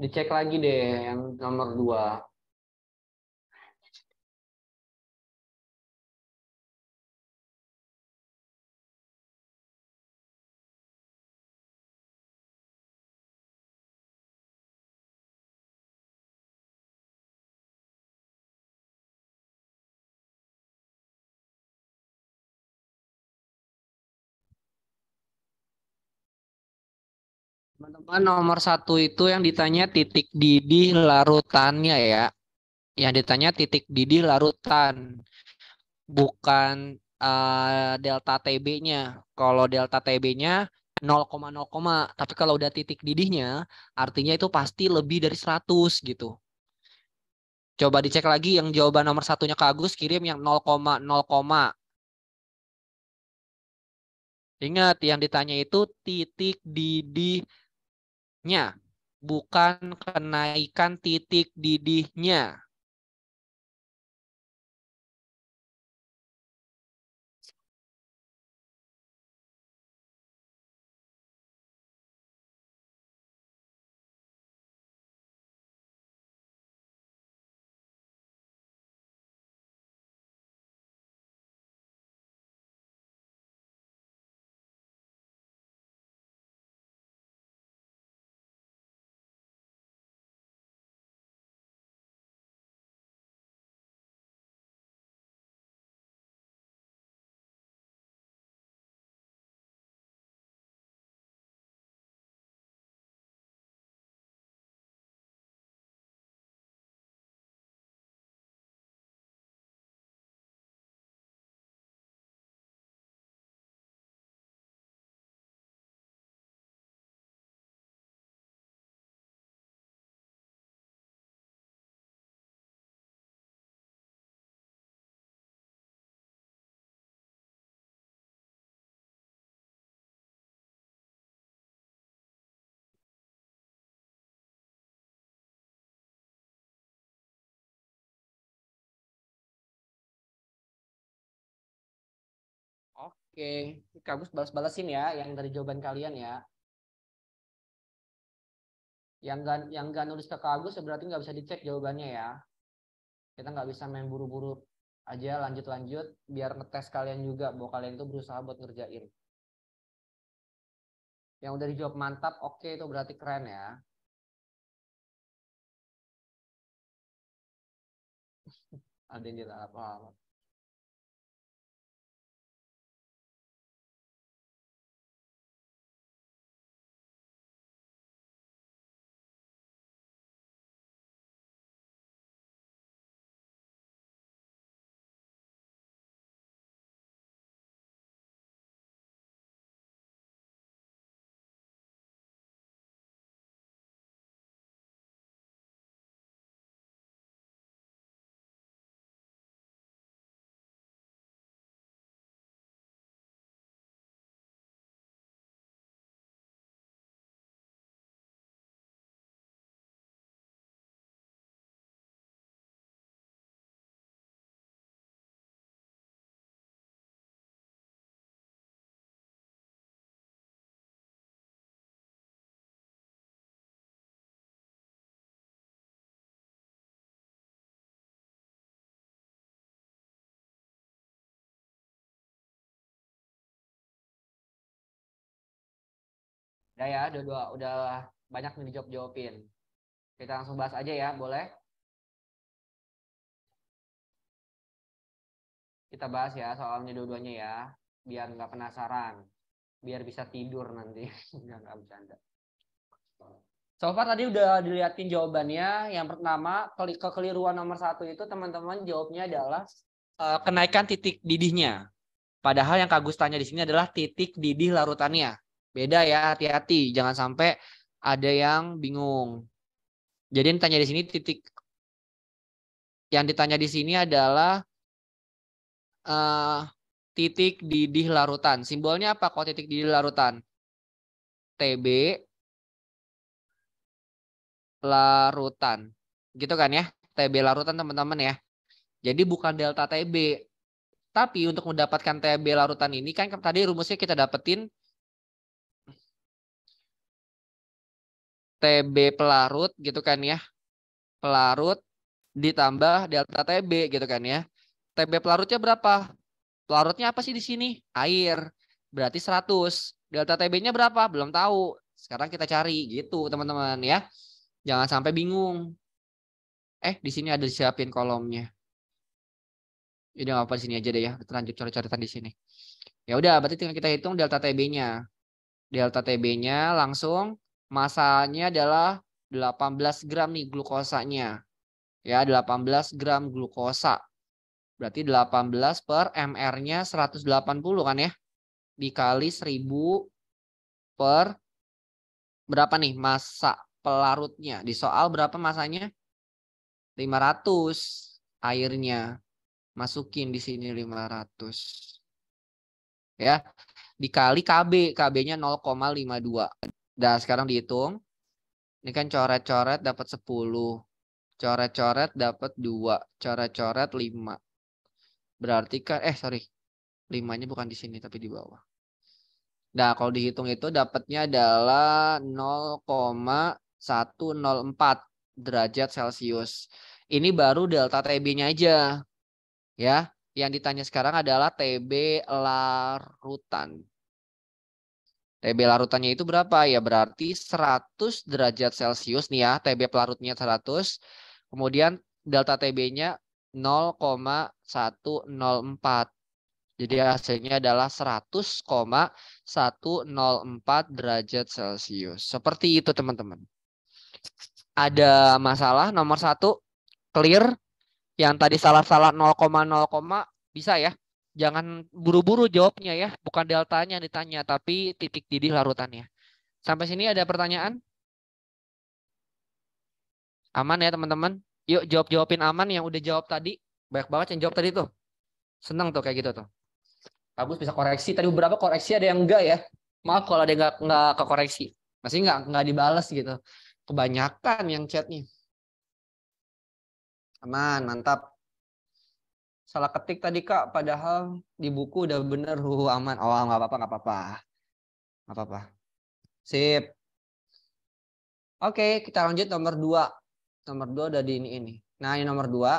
dicek lagi deh yang nomor dua. Jawaban nomor satu itu yang ditanya titik didih larutannya ya. Yang ditanya titik didih larutan. Bukan uh, delta TB-nya. Kalau delta TB-nya 0,0, tapi kalau udah titik didihnya, artinya itu pasti lebih dari 100 gitu. Coba dicek lagi yang jawaban nomor satunya Kak Agus, kirim yang 0,0. Ingat, yang ditanya itu titik didih bukan kenaikan titik didihnya. Oke, Kak Gus balas-balasin ya yang dari jawaban kalian ya. Yang gak, yang gak nulis ke Kak Gus ya berarti nggak bisa dicek jawabannya ya. Kita nggak bisa main buru-buru aja lanjut-lanjut biar ngetes kalian juga bahwa kalian itu berusaha buat ngerjain. Yang udah dijawab mantap, oke itu berarti keren ya. Ada yang tidak apa-apa. Udah ya, udah, udah, udah banyak nih dijawab-jawabin. Kita langsung bahas aja ya, boleh? Kita bahas ya soalnya dua-duanya ya, biar nggak penasaran, biar bisa tidur nanti. nggak, nggak bercanda. So far tadi udah dilihatin jawabannya. Yang pertama, kekeliruan nomor satu itu teman-teman jawabnya adalah eh, kenaikan titik didihnya. Padahal yang Kagus tanya di sini adalah titik didih larutannya. Beda ya, hati-hati. Jangan sampai ada yang bingung. Jadi yang ditanya di sini titik yang ditanya di sini adalah uh, titik didih larutan. Simbolnya apa kok titik didih larutan? TB larutan. Gitu kan ya? TB larutan teman-teman ya. Jadi bukan delta TB. Tapi untuk mendapatkan TB larutan ini kan tadi rumusnya kita dapetin TB pelarut gitu kan ya. Pelarut ditambah delta TB gitu kan ya. TB pelarutnya berapa? Pelarutnya apa sih di sini? Air. Berarti 100. Delta TB-nya berapa? Belum tahu. Sekarang kita cari gitu teman-teman ya. Jangan sampai bingung. Eh, di sini ada siapin kolomnya. Ini apa di sini aja deh ya. Kita lanjut coret-coretan di sini. Ya udah, berarti tinggal kita hitung delta TB-nya. Delta TB-nya langsung masanya adalah 18 gram nih glukosanya. Ya, 18 gram glukosa. Berarti 18 per MR-nya 180 kan ya? Dikali 1000 per berapa nih masa pelarutnya? Di soal berapa masanya? 500 airnya. Masukin di sini 500. Ya, dikali KB, KB-nya 0,52. Nah, sekarang dihitung. Ini kan coret-coret dapat 10. Coret-coret dapat 2. Coret-coret 5. Berarti kan, eh sorry. 5-nya bukan di sini, tapi di bawah. Nah, kalau dihitung itu dapatnya adalah 0,104 derajat Celcius. Ini baru delta TB-nya aja. Ya, yang ditanya sekarang adalah TB larutan. TB larutannya itu berapa? Ya berarti 100 derajat Celcius nih ya, TB pelarutnya 100. Kemudian delta TB-nya 0,104. Jadi hasilnya adalah 100,104 derajat Celcius. Seperti itu teman-teman. Ada masalah nomor satu clear yang tadi salah-salah 0,0, bisa ya? Jangan buru-buru jawabnya ya, bukan deltanya yang ditanya, tapi titik didih larutannya. Sampai sini ada pertanyaan? Aman ya teman-teman? Yuk jawab-jawabin aman yang udah jawab tadi. Banyak banget yang jawab tadi tuh. Seneng tuh kayak gitu tuh. Bagus bisa koreksi. Tadi beberapa koreksi ada yang enggak ya. Maaf kalau ada yang enggak, enggak kekoreksi. Masih enggak, enggak dibales gitu. Kebanyakan yang chatnya. Aman, mantap salah ketik tadi kak padahal di buku udah bener hu aman oh nggak apa-apa nggak apa-apa nggak apa-apa sip oke kita lanjut nomor dua nomor dua udah di ini ini nah ini nomor dua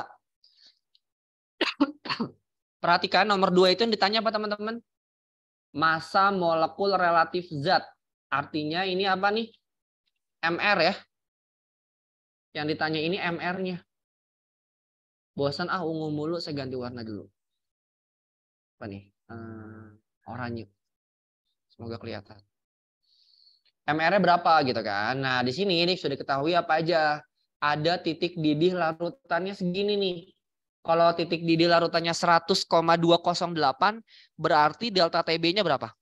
perhatikan nomor dua itu yang ditanya apa teman-teman masa molekul relatif zat artinya ini apa nih mr ya yang ditanya ini mr-nya bosan ah ungu mulu saya ganti warna dulu apa nih uh, eh, oranye semoga kelihatan mr berapa gitu kan nah di sini ini sudah diketahui apa aja ada titik didih larutannya segini nih kalau titik didih larutannya 100,208 berarti delta TB-nya berapa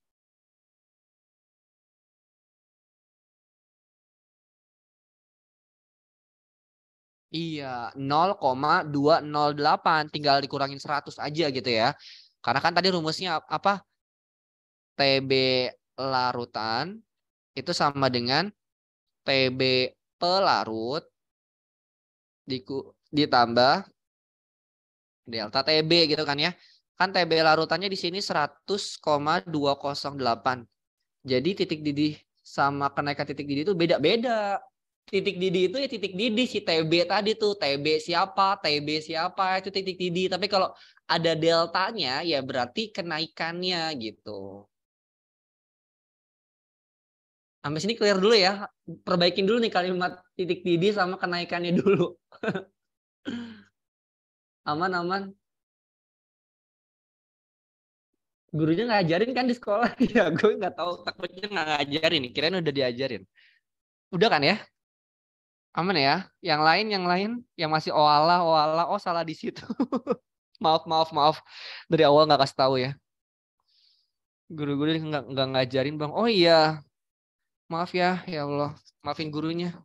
Iya, 0,208 tinggal dikurangin 100 aja gitu ya. Karena kan tadi rumusnya apa? TB larutan itu sama dengan TB pelarut ditambah delta TB gitu kan ya. Kan TB larutannya di sini 100,208. Jadi titik didih sama kenaikan titik didih itu beda-beda titik didi itu ya titik didi si TB tadi tuh TB siapa TB siapa itu titik didi tapi kalau ada deltanya ya berarti kenaikannya gitu sampai sini clear dulu ya perbaikin dulu nih kalimat titik didi sama kenaikannya dulu aman aman gurunya ngajarin kan di sekolah ya gue nggak tahu takutnya nggak ngajarin kirain udah diajarin udah kan ya Aman ya. Yang lain, yang lain, yang masih oala, oala, oh salah di situ. maaf, maaf, maaf. Dari awal nggak kasih tahu ya. Guru-guru nggak nggak ngajarin bang. Oh iya, maaf ya, ya Allah, maafin gurunya.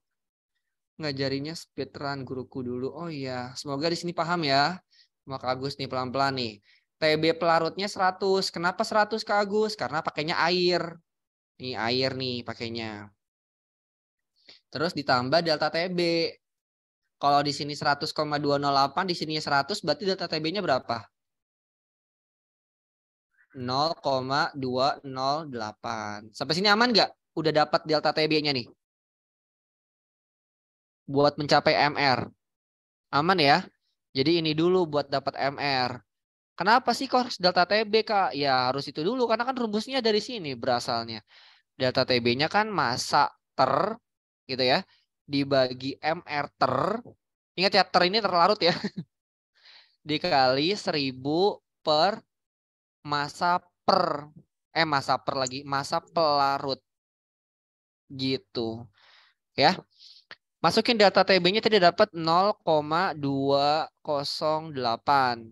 Ngajarinya speedrun guruku dulu. Oh iya, semoga di sini paham ya. Maka Agus nih pelan-pelan nih. TB pelarutnya 100. Kenapa 100 ke Agus? Karena pakainya air. Nih air nih pakainya. Terus ditambah delta TB. Kalau di sini 100,208, di sini 100, berarti delta TB-nya berapa? 0,208. Sampai sini aman nggak? Udah dapat delta TB-nya nih? Buat mencapai MR. Aman ya? Jadi ini dulu buat dapat MR. Kenapa sih kok delta TB, Kak? Ya harus itu dulu, karena kan rumusnya dari sini berasalnya. Delta TB-nya kan masa ter gitu ya dibagi mr ter ingat ya ter ini terlarut ya dikali 1000 per masa per eh masa per lagi masa pelarut gitu ya masukin data TB-nya tadi dapat 0,208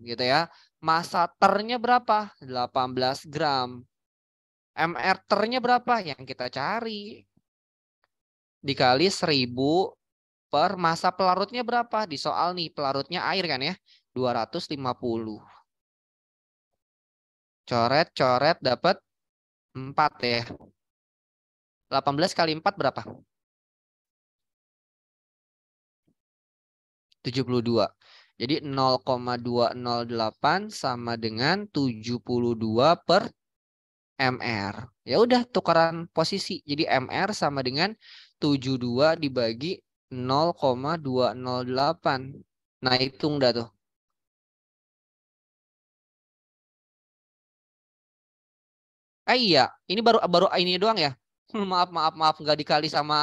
gitu ya masa ternya berapa 18 gram MR ternya berapa yang kita cari dikali 1000 per masa pelarutnya berapa? Di soal nih pelarutnya air kan ya. 250. Coret-coret dapat 4 ya. 18 kali 4 berapa? 72. Jadi 0,208 sama dengan 72 per MR. Ya udah tukaran posisi. Jadi MR sama dengan 72 dibagi 0,208. Nah, hitung dah tuh. Eh iya, ini baru baru ini doang ya. maaf, maaf, maaf nggak dikali sama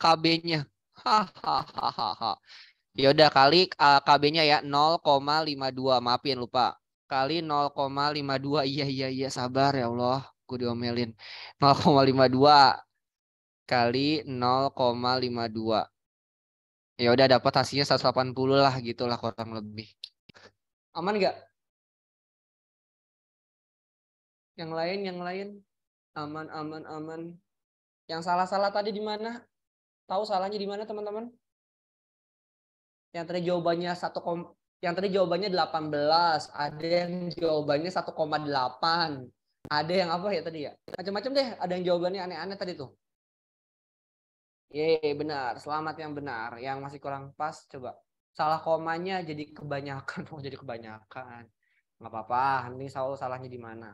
KB-nya. Hahaha. ya udah kali uh, ah, KB-nya ya 0,52. Maafin lupa. Kali 0,52. Iya, iya, iya, sabar ya Allah. Gue diomelin. 0,52 kali 0,52. Ya udah dapat hasilnya 180 lah gitulah kurang lebih. Aman nggak? Yang lain, yang lain. Aman, aman, aman. Yang salah-salah tadi di mana? Tahu salahnya di mana, teman-teman? Yang tadi jawabannya satu kom yang tadi jawabannya 18, ada yang jawabannya 1,8, ada yang apa ya tadi ya? Macam-macam deh, ada yang jawabannya aneh-aneh tadi tuh. Iya, iya, iya benar, selamat yang benar. Yang masih kurang pas coba salah komanya jadi kebanyakan, oh jadi kebanyakan. Nggak apa-apa, ini Saul salahnya di mana.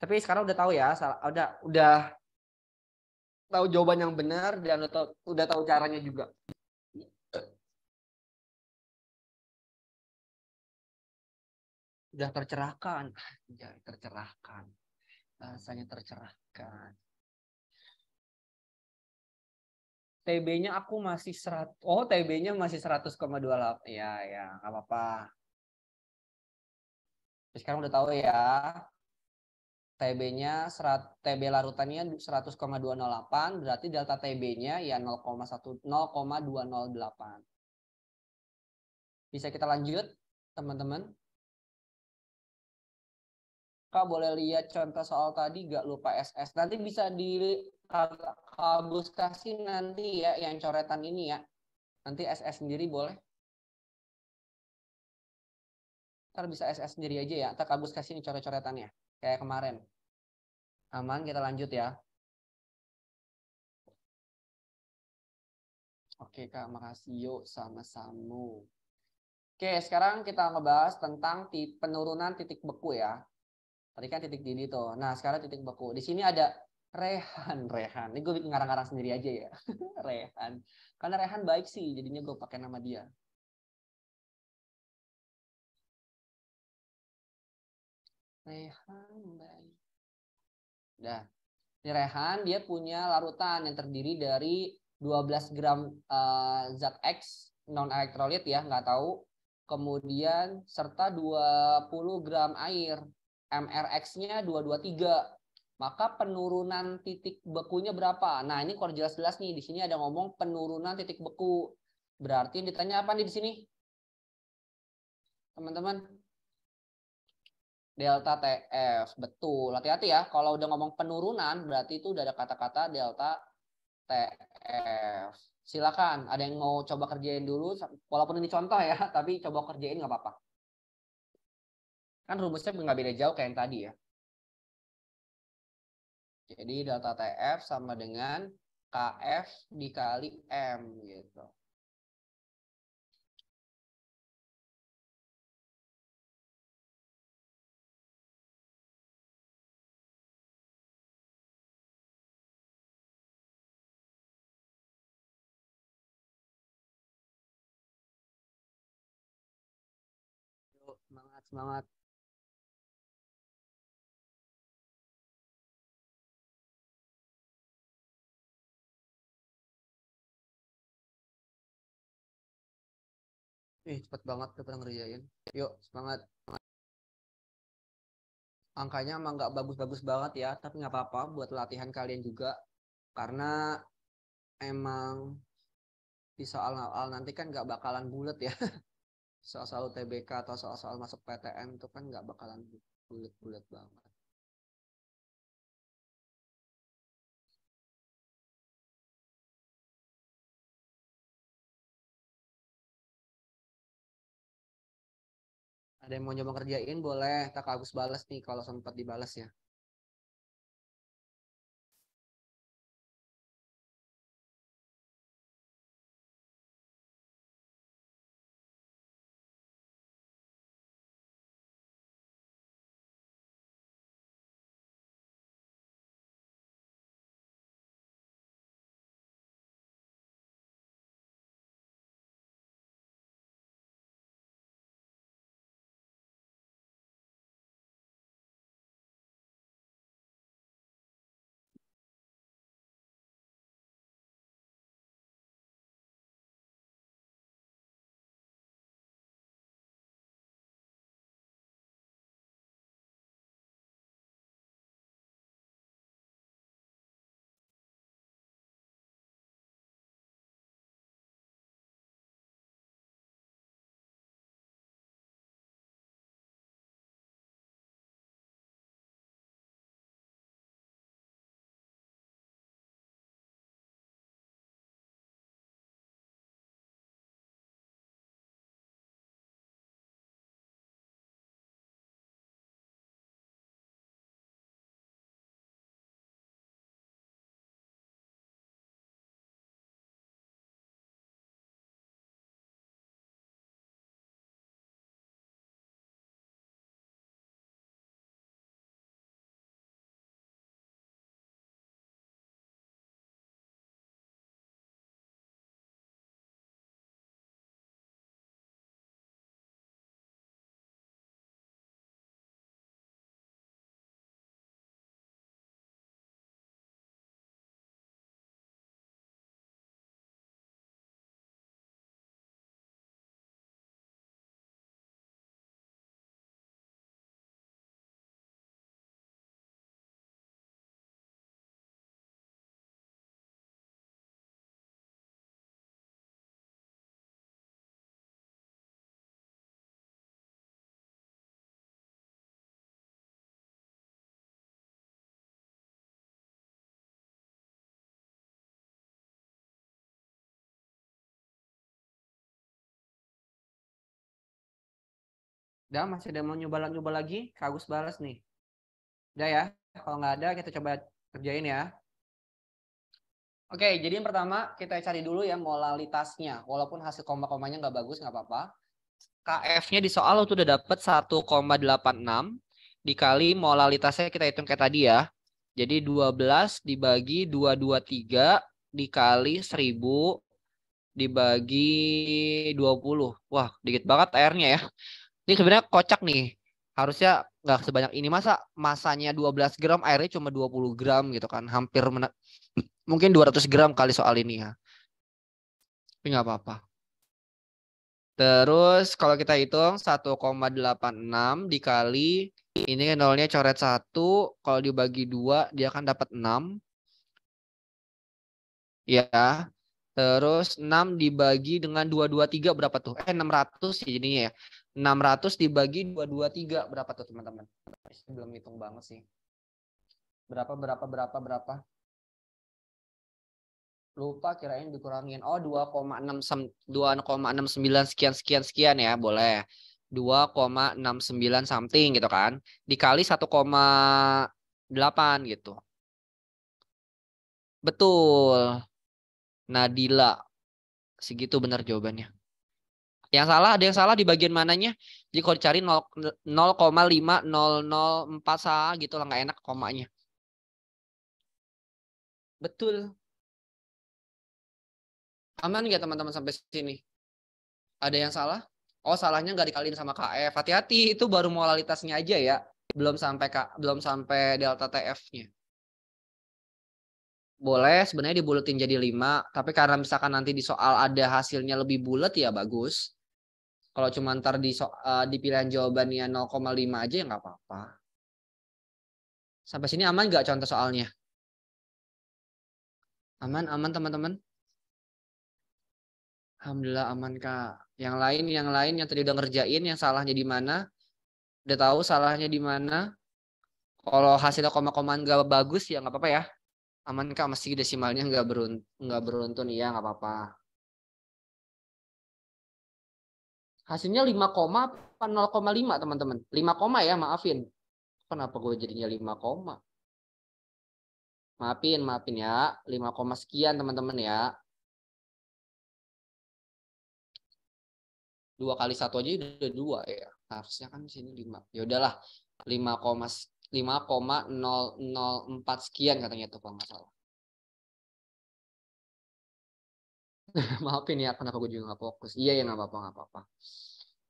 Tapi sekarang udah tahu ya, salah, udah udah tahu jawaban yang benar dan udah tahu, udah tahu caranya juga. Udah tercerahkan, ya tercerahkan. Rasanya tercerahkan. TB-nya aku masih 100. Oh, TB-nya masih 100,28. Ya, ya, nggak apa-apa. Sekarang udah tahu ya. TB-nya serat, TB larutannya 100,208 berarti delta TB-nya ya 0,1 0,208. Bisa kita lanjut, teman-teman? Kak boleh lihat contoh soal tadi gak lupa SS. Nanti bisa di kalau Gus kasih nanti ya yang coretan ini ya. Nanti SS sendiri boleh. Ntar bisa SS sendiri aja ya. Ntar Gus kasih ini coret-coretannya. Kayak kemarin. Aman, kita lanjut ya. Oke Kak, makasih. Yuk, sama-sama. Oke, sekarang kita ngebahas tentang penurunan titik beku ya. Tadi kan titik didih tuh. Nah, sekarang titik beku. Di sini ada Rehan, Rehan. Ini gue ngarang-ngarang sendiri aja ya. Rehan. Karena Rehan baik sih, jadinya gue pakai nama dia. Rehan baik. Dah. Ini Rehan, dia punya larutan yang terdiri dari 12 gram uh, zat X non-elektrolit ya, nggak tahu. Kemudian serta 20 gram air. MRX-nya 223 maka penurunan titik bekunya berapa? Nah, ini kalau jelas-jelas nih di sini ada ngomong penurunan titik beku. Berarti ditanya apa nih di sini? Teman-teman. Delta TF. Betul. Hati-hati ya. Kalau udah ngomong penurunan, berarti itu udah ada kata-kata delta TF. Silakan, ada yang mau coba kerjain dulu walaupun ini contoh ya, tapi coba kerjain nggak apa-apa. Kan rumusnya nggak beda jauh kayak yang tadi ya. Jadi delta TF sama dengan KF dikali M gitu. Semangat, semangat. Ih, cepet banget udah pernah ngerjain. Yuk, semangat. Angkanya emang nggak bagus-bagus banget ya, tapi nggak apa-apa buat latihan kalian juga. Karena emang di soal-soal nanti kan nggak bakalan bulat ya. Soal-soal tbk atau soal-soal masuk PTN itu kan nggak bakalan bulat-bulat banget. ada yang mau nyoba kerjain boleh tak Agus balas nih kalau sempat dibalas ya Udah masih ada mau nyoba-nyoba lagi? kagus balas nih. Udah ya, kalau nggak ada kita coba kerjain ya. Oke, jadi yang pertama kita cari dulu ya molalitasnya. Walaupun hasil koma-komanya nggak bagus, nggak apa-apa. KF-nya di soal itu udah dapet 1,86 dikali molalitasnya kita hitung kayak tadi ya. Jadi 12 dibagi 223 dikali 1000 dibagi 20. Wah, dikit banget airnya ya. Ini sebenarnya kocak nih. Harusnya nggak sebanyak ini masa masanya 12 gram airnya cuma 20 gram gitu kan hampir mungkin 200 gram kali soal ini ya tapi nggak apa-apa terus kalau kita hitung 1,86 dikali ini nolnya coret satu kalau dibagi dua dia akan dapat 6 ya Terus 6 dibagi dengan 223 berapa tuh? Eh 600 sih ya jadinya ya. 600 dibagi 223 berapa tuh teman-teman? Belum hitung banget sih. Berapa, berapa, berapa, berapa? Lupa kirain dikurangin. Oh 2,6 2,69 sekian sekian sekian ya, boleh. 2,69 something gitu kan. Dikali 1,8 gitu. Betul. Nadila. Segitu benar jawabannya. Yang salah ada yang salah di bagian mananya? Jadi kalau dicari 0,5004 sa gitu lah nggak enak komanya. Betul. Aman nggak teman-teman sampai sini? Ada yang salah? Oh salahnya nggak dikaliin sama KF. Hati-hati itu baru moralitasnya aja ya. Belum sampai kak, belum sampai delta TF-nya boleh sebenarnya dibuletin jadi lima tapi karena misalkan nanti di soal ada hasilnya lebih bulat ya bagus kalau cuma ntar di so, uh, di pilihan jawabannya 0,5 aja ya nggak apa-apa sampai sini aman nggak contoh soalnya aman aman teman-teman alhamdulillah aman kak yang lain yang lain yang tadi udah ngerjain yang salahnya di mana udah tahu salahnya di mana kalau hasilnya koma-komaan nggak bagus ya nggak apa-apa ya aman kak masih desimalnya nggak beruntun nggak beruntun iya nggak apa-apa hasilnya 5, apa 0,5 teman-teman 5, ya maafin kenapa gue jadinya 5, maafin maafin ya 5, sekian teman-teman ya dua kali satu aja udah dua ya harusnya kan di sini lima ya udahlah lima koma 5,004 sekian katanya itu kalau nggak salah. Maafin ya, kenapa gue juga nggak fokus. Iya ya nggak apa-apa, nggak apa-apa.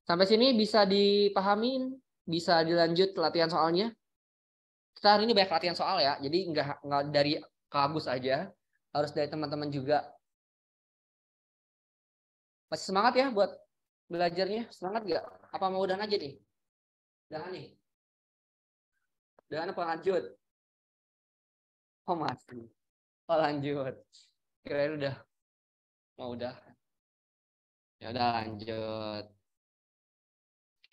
Sampai sini bisa dipahamin, bisa dilanjut latihan soalnya. Kita hari ini banyak latihan soal ya, jadi nggak nggak dari kampus aja, harus dari teman-teman juga. Masih semangat ya buat belajarnya? Semangat nggak? Apa mau udah aja nih? Udah nih. Dan apa lanjut? Oh masih. Oh lanjut. kira udah. Mau oh, udah. Ya udah lanjut.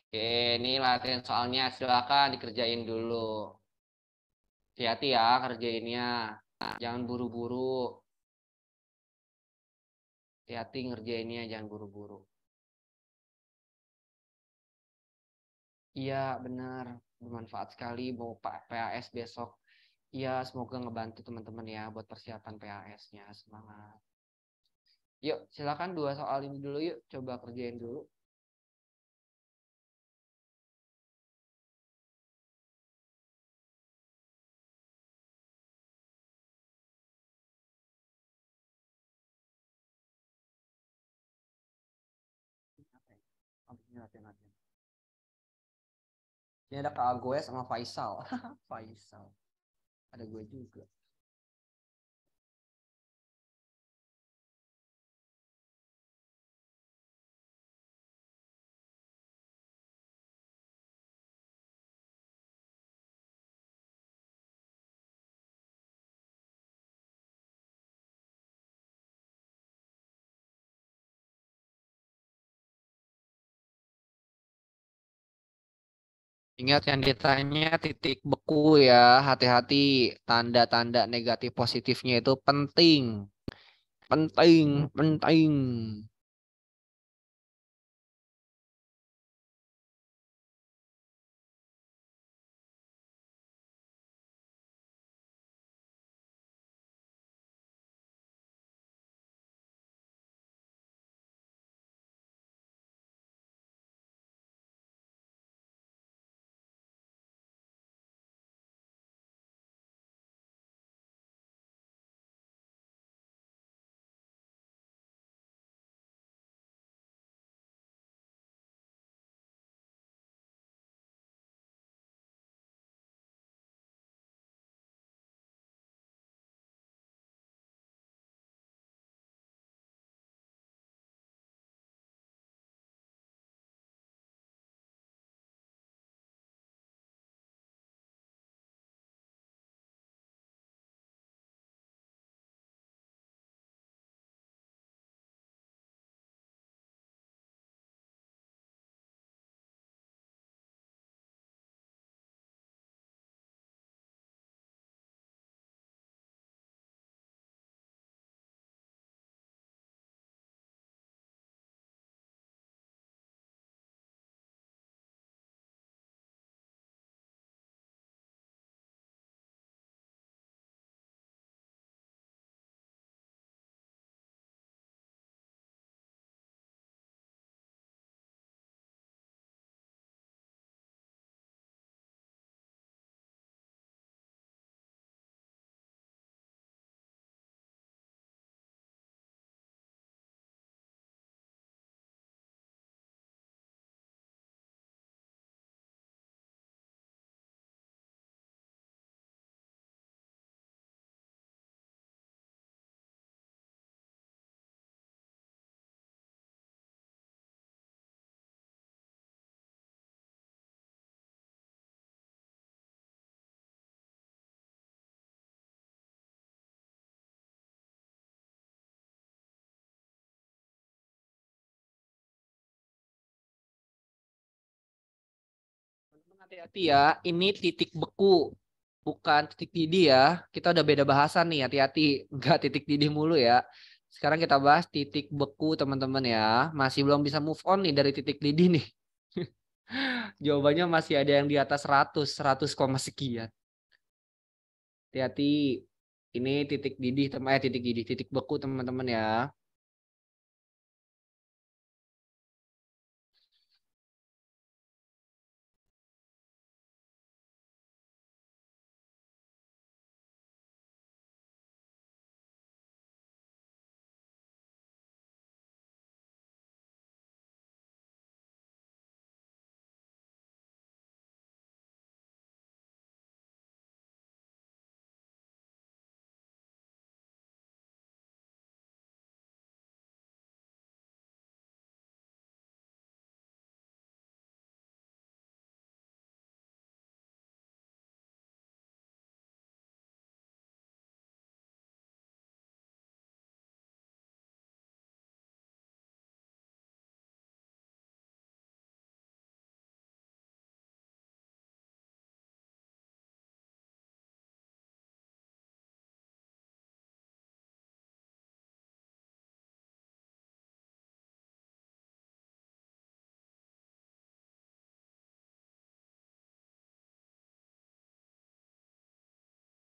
Oke, ini latihan soalnya. Silakan dikerjain dulu. Hati-hati ya kerjainnya. Jangan buru-buru. Hati-hati ngerjainnya, jangan buru-buru. Iya, benar bermanfaat sekali mau Pak PAS besok. Ya, semoga ngebantu teman-teman ya buat persiapan PAS-nya. Semangat. Yuk, silakan dua soal ini dulu yuk, coba kerjain dulu. Ini ada Kak gue sama Faisal. Faisal. Ada gue juga. Ingat yang ditanya titik beku ya, hati-hati tanda-tanda negatif positifnya itu penting. Penting, hmm. penting. Hati-hati ya, ini titik beku, bukan titik didih ya. Kita udah beda bahasan nih, hati-hati. Enggak titik didih mulu ya. Sekarang kita bahas titik beku teman-teman ya. Masih belum bisa move on nih dari titik didih nih. Jawabannya masih ada yang di atas 100, 100, sekian. Hati-hati. Ini titik didih, teman eh titik didih, titik beku teman-teman ya.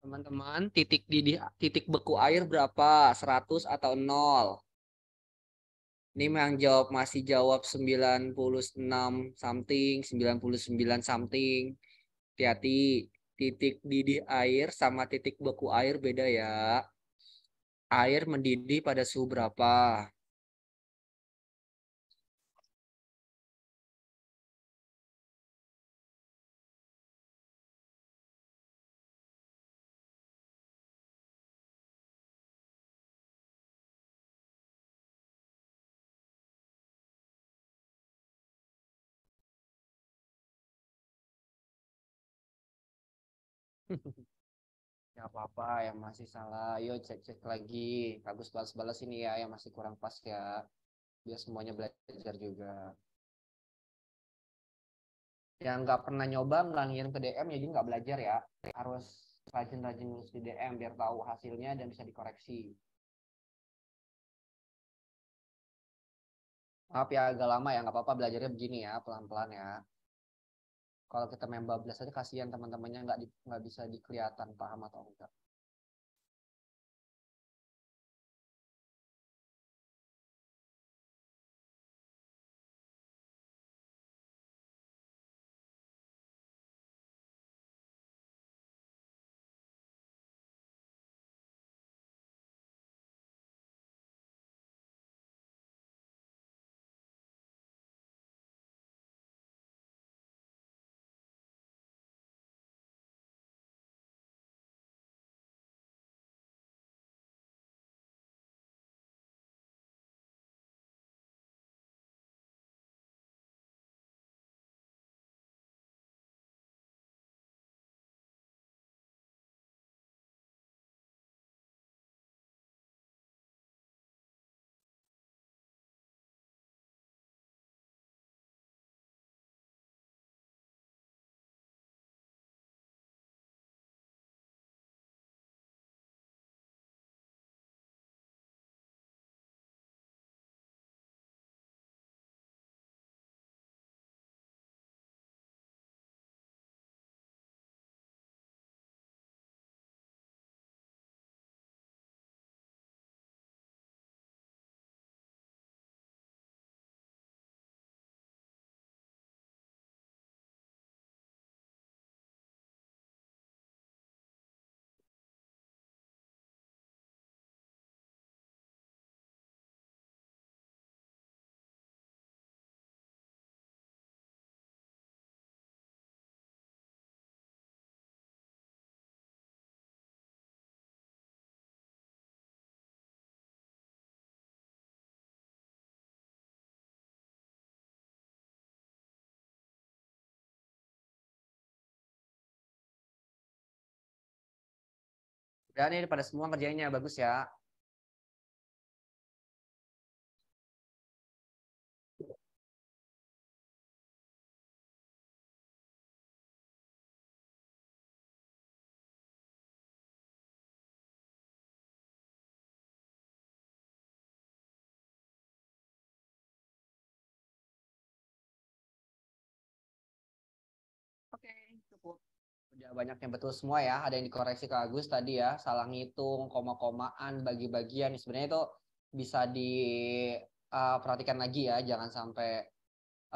Teman-teman, titik di titik beku air berapa? 100 atau 0? Ini yang jawab masih jawab 96 something, 99 something. Hati-hati, titik didih air sama titik beku air beda ya. Air mendidih pada suhu berapa? ya apa-apa yang masih salah. Yo cek-cek lagi. bagus balas-balas ini ya yang masih kurang pas ya. Biar semuanya belajar juga. Yang nggak pernah nyoba ngelangin ngirim ke DM ya jadi nggak belajar ya. Harus rajin-rajin nulis di DM biar tahu hasilnya dan bisa dikoreksi. Maaf ya agak lama ya nggak apa-apa belajarnya begini ya pelan-pelan ya kalau kita main bablas aja kasihan teman-temannya nggak nggak bisa dikelihatan paham atau enggak Dan ini pada semua kerjanya bagus ya. Oke, okay, cukup. Udah banyak yang betul semua ya. Ada yang dikoreksi ke Agus tadi ya, salah ngitung, koma-komaan, bagi-bagian. Sebenarnya itu bisa diperhatikan eh, uh, lagi ya, jangan sampai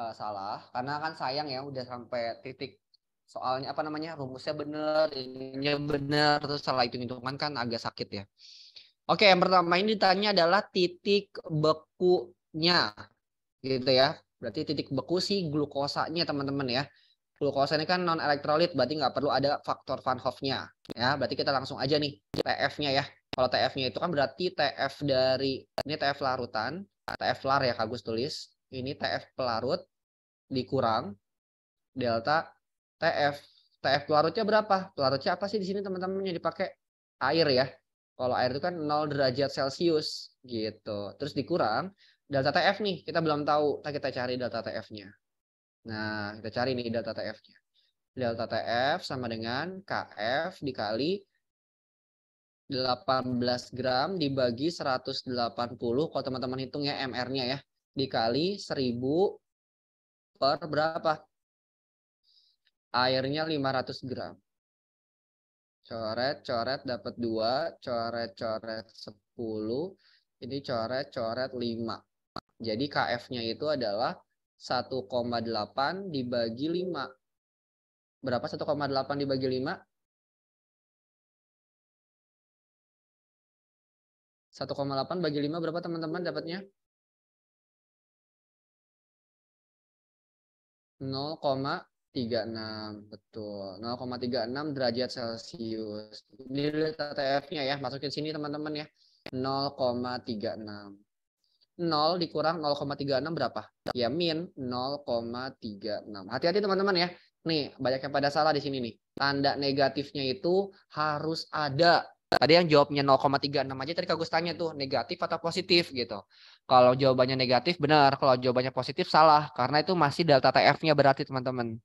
uh, salah. Karena kan sayang ya, udah sampai titik soalnya apa namanya rumusnya bener, ininya bener, terus salah hitung-hitungan kan agak sakit ya. Oke, yang pertama ini ditanya adalah titik bekunya, gitu ya. Berarti titik beku si glukosanya teman-teman ya. Glukosa ini kan non elektrolit, berarti nggak perlu ada faktor Van Hoff-nya. Ya, berarti kita langsung aja nih TF-nya ya. Kalau TF-nya itu kan berarti TF dari ini TF larutan, TF lar ya Kagus tulis. Ini TF pelarut dikurang delta TF. TF pelarutnya berapa? Pelarutnya apa sih di sini teman-teman yang dipakai air ya? Kalau air itu kan 0 derajat Celcius gitu. Terus dikurang delta TF nih, kita belum tahu, kita cari delta TF-nya. Nah, kita cari nih delta TF-nya. Delta TF sama dengan KF dikali 18 gram dibagi 180. Kalau teman-teman hitungnya MR-nya ya. Dikali 1000 per berapa? Airnya 500 gram. Coret, coret dapat 2. Coret, coret 10. Ini coret, coret 5. Jadi KF-nya itu adalah 1,8 dibagi 5. Berapa 1,8 dibagi 5? 1,8 bagi 5 berapa teman-teman dapatnya? 0,36. Betul. 0,36 derajat Celcius. Ini ttf nya ya. Masukin sini teman-teman ya. 0,36. 0 dikurang 0,36 berapa? Ya min 0,36. Hati-hati teman-teman ya. Nih, banyak yang pada salah di sini nih. Tanda negatifnya itu harus ada. Tadi yang jawabnya 0,36 aja tadi Kak tuh negatif atau positif gitu. Kalau jawabannya negatif benar, kalau jawabannya positif salah karena itu masih delta TF-nya berarti teman-teman.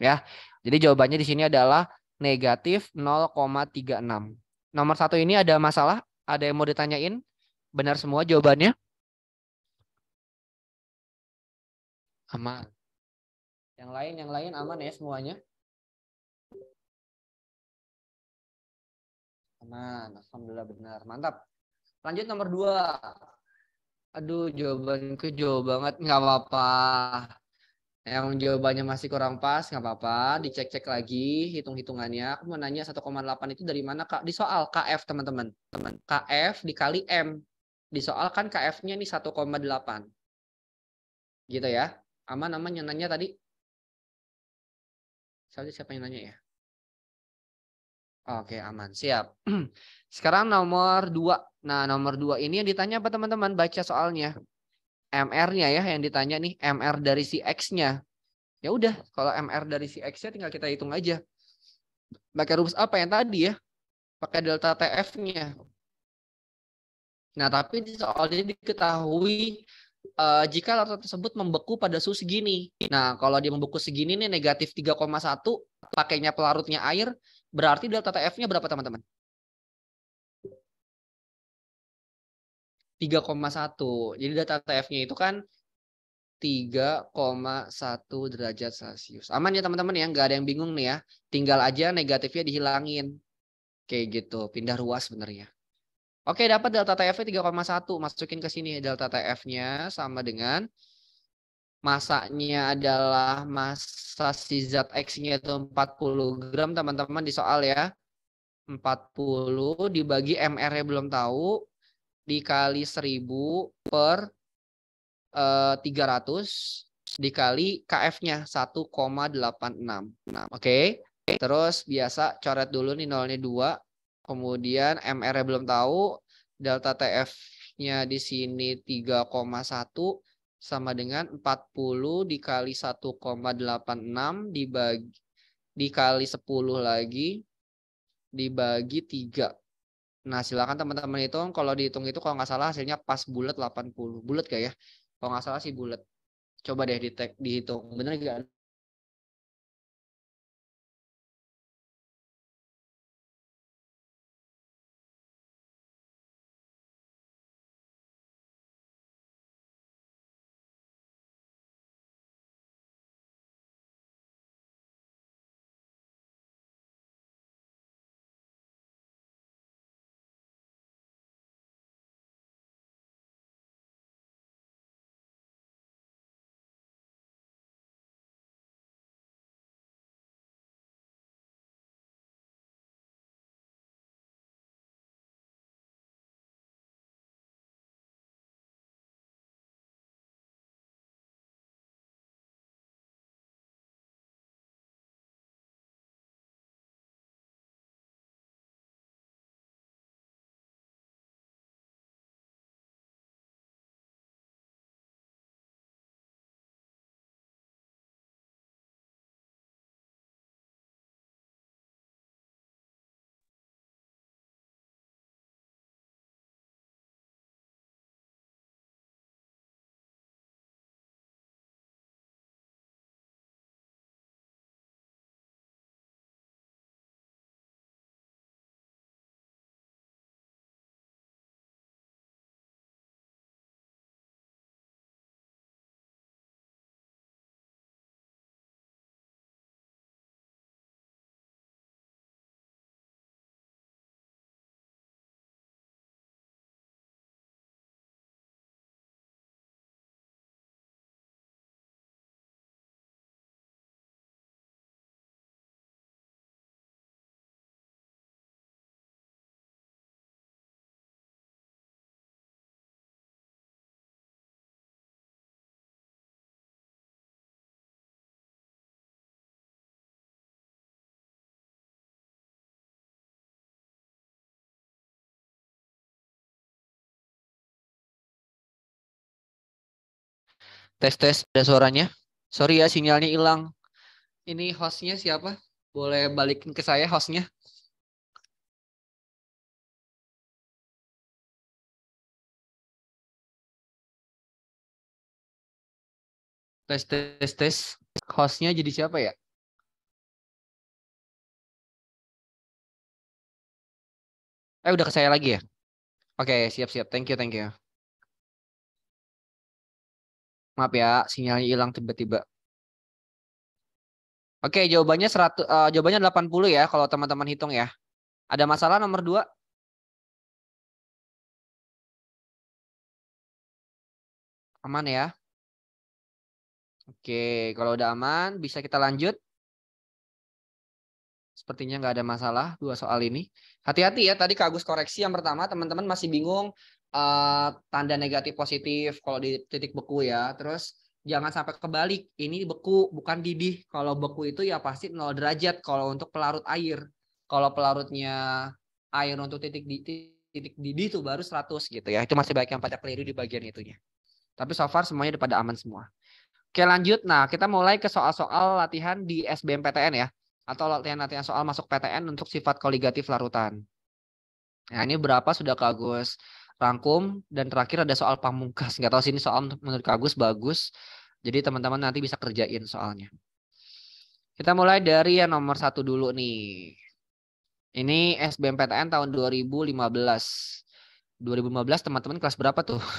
Ya. Jadi jawabannya di sini adalah negatif 0,36. Nomor satu ini ada masalah? Ada yang mau ditanyain? Benar semua jawabannya? aman. Yang lain, yang lain aman ya semuanya. Aman, alhamdulillah benar. Mantap. Lanjut nomor dua. Aduh, jawabanku jauh banget. Nggak apa-apa. Yang jawabannya masih kurang pas, nggak apa-apa. Dicek-cek lagi hitung-hitungannya. Aku mau nanya 1,8 itu dari mana, Kak? Di soal KF, teman-teman. Teman. KF dikali M. Di soal kan KF-nya nih 1,8. Gitu ya. Aman aman yang nanya tadi. Saya siapa yang nanya ya? Oke, aman. Siap. Sekarang nomor dua. Nah, nomor dua ini yang ditanya apa teman-teman? Baca soalnya. MR-nya ya yang ditanya nih. MR dari si X-nya. Ya udah, kalau MR dari si X-nya tinggal kita hitung aja. Pakai rumus apa yang tadi ya? Pakai delta TF-nya. Nah, tapi soalnya diketahui uh, jika larutan tersebut membeku pada suhu segini. Nah, kalau dia membeku segini nih negatif 3,1, pakainya pelarutnya air, berarti delta TF-nya berapa teman-teman? 3,1. Jadi delta TF-nya itu kan 3,1 derajat Celcius. Aman ya teman-teman ya, nggak ada yang bingung nih ya. Tinggal aja negatifnya dihilangin. Kayak gitu, pindah ruas sebenarnya. Oke, dapat delta TF-nya 3,1. Masukin ke sini delta TF-nya sama dengan masanya adalah masa si zat X-nya itu 40 gram teman-teman di soal ya. 40 dibagi MR-nya belum tahu dikali 1000 per eh, 300 dikali KF-nya 1,86. Nah, oke. Okay. Terus biasa coret dulu nih nolnya 2 Kemudian MR-nya belum tahu, delta TF-nya di sini 3,1 sama dengan 40 dikali 1,86 dibagi dikali 10 lagi dibagi 3. Nah, silakan teman-teman hitung. Kalau dihitung itu kalau nggak salah hasilnya pas bulat 80. Bulat kayak ya? Kalau nggak salah sih bulat. Coba deh di dihitung. Bener nggak Tes tes ada suaranya. Sorry ya sinyalnya hilang. Ini hostnya siapa? Boleh balikin ke saya hostnya? Tes tes tes. Hostnya jadi siapa ya? Eh udah ke saya lagi ya? Oke, okay, siap siap. Thank you, thank you. Maaf ya, sinyalnya hilang tiba-tiba. Oke, jawabannya 100 uh, eh, jawabannya 80 ya kalau teman-teman hitung ya. Ada masalah nomor 2? Aman ya? Oke, kalau udah aman bisa kita lanjut. Sepertinya nggak ada masalah dua soal ini. Hati-hati ya, tadi Kak Agus koreksi yang pertama teman-teman masih bingung uh, tanda negatif positif kalau di titik beku ya. Terus jangan sampai kebalik. Ini beku bukan didih. Kalau beku itu ya pasti nol derajat kalau untuk pelarut air. Kalau pelarutnya air untuk titik di titik didih itu baru 100 gitu ya. Itu masih baik yang pada keliru di bagian itunya. Tapi so far semuanya udah pada aman semua. Oke lanjut. Nah, kita mulai ke soal-soal latihan di SBMPTN ya. Atau latihan-latihan soal masuk PTN untuk sifat koligatif larutan. Nah, ini berapa sudah kagus rangkum dan terakhir ada soal pamungkas. Nggak tahu sih ini soal menurut Kak Agus bagus. Jadi teman-teman nanti bisa kerjain soalnya. Kita mulai dari yang nomor satu dulu nih. Ini SBMPTN tahun 2015. 2015 teman-teman kelas berapa tuh?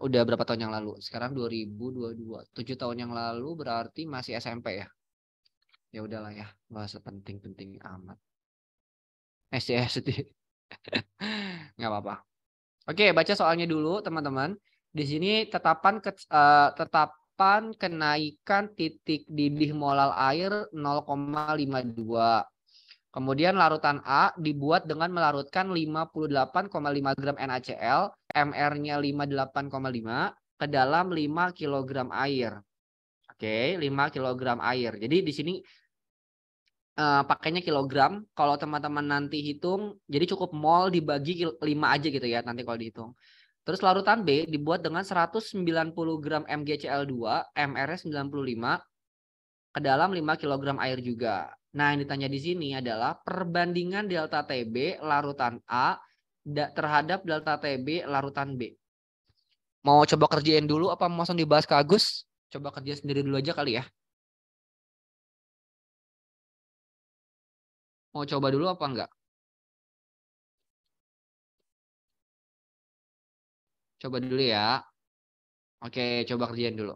Udah berapa tahun yang lalu? Sekarang 2022. 7 tahun yang lalu berarti masih SMP ya? Ya udahlah ya, bahasa penting-penting amat. SCS ya, SD ya. Nggak apa-apa. Oke, baca soalnya dulu teman-teman. Di sini tetapan ke, uh, tetapan kenaikan titik didih molal air 0,52. Kemudian larutan A dibuat dengan melarutkan 58,5 gram NaCl, MR-nya 58,5 ke dalam 5 kg air. Oke, 5 kg air. Jadi di sini uh, pakainya kilogram. Kalau teman-teman nanti hitung, jadi cukup mol dibagi 5 aja gitu ya nanti kalau dihitung. Terus larutan B dibuat dengan 190 gram MgCl2, mr 95, ke dalam 5 kg air juga. Nah, yang ditanya di sini adalah perbandingan delta TB larutan A terhadap delta TB larutan B. Mau coba kerjain dulu apa mau langsung dibahas ke Agus? Coba kerja sendiri dulu aja kali ya. Mau coba dulu apa enggak? Coba dulu ya. Oke, coba kerjain dulu.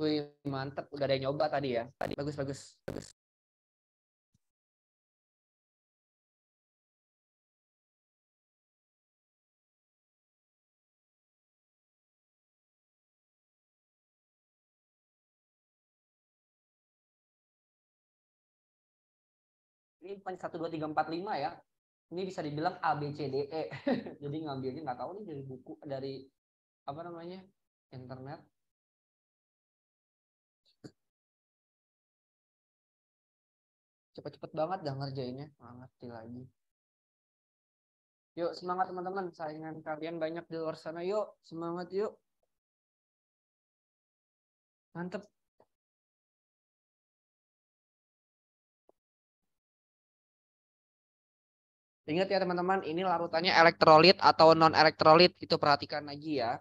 Wih, mantep. Udah ada yang nyoba tadi ya. Tadi bagus, bagus, bagus. ini bukan satu dua tiga empat lima ya ini bisa dibilang A B C D E jadi ngambilnya nggak tahu nih dari buku dari apa namanya internet cepet-cepet banget dah ngerjainnya nggak ngerti lagi yuk semangat teman-teman saingan kalian banyak di luar sana yuk semangat yuk mantep Ingat ya teman-teman, ini larutannya elektrolit atau non elektrolit itu perhatikan lagi ya.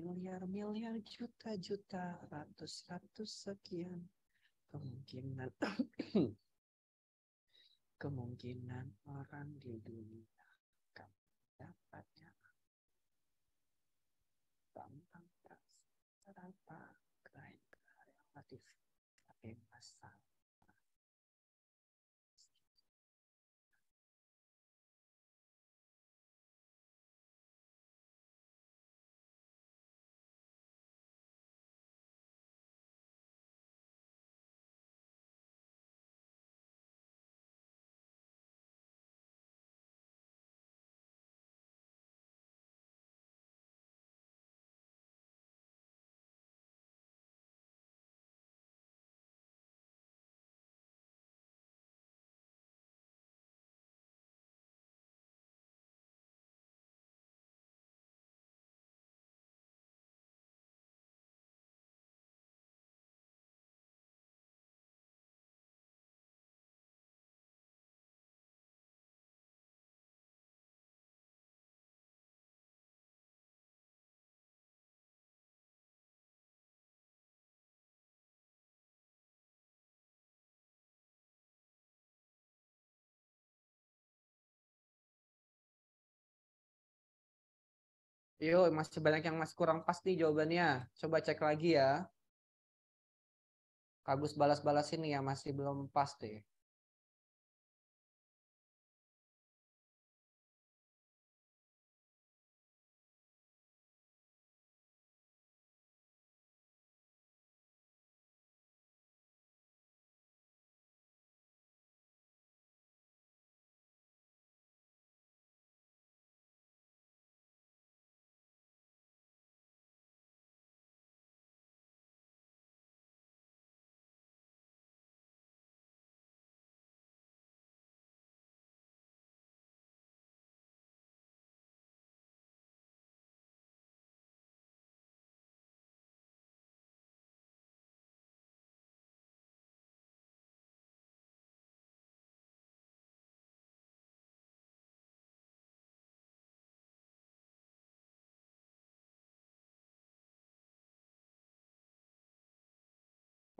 miliar miliar juta juta ratus ratus sekian kemungkinan kemungkinan orang di dunia akan dapatnya tentang rata keren relatif tapi masalah Yo, masih banyak yang masih kurang pas nih jawabannya. Coba cek lagi ya. Kagus balas-balas ini ya masih belum pasti.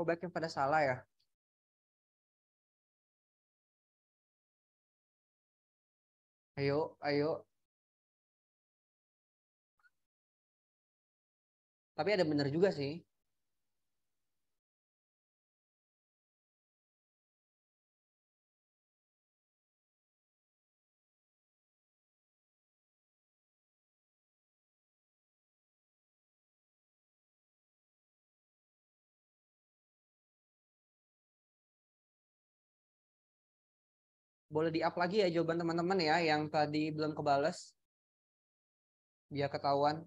kok banyak pada salah ya ayo ayo tapi ada benar juga sih boleh di-up lagi ya jawaban teman-teman ya yang tadi belum kebales. Biar ketahuan.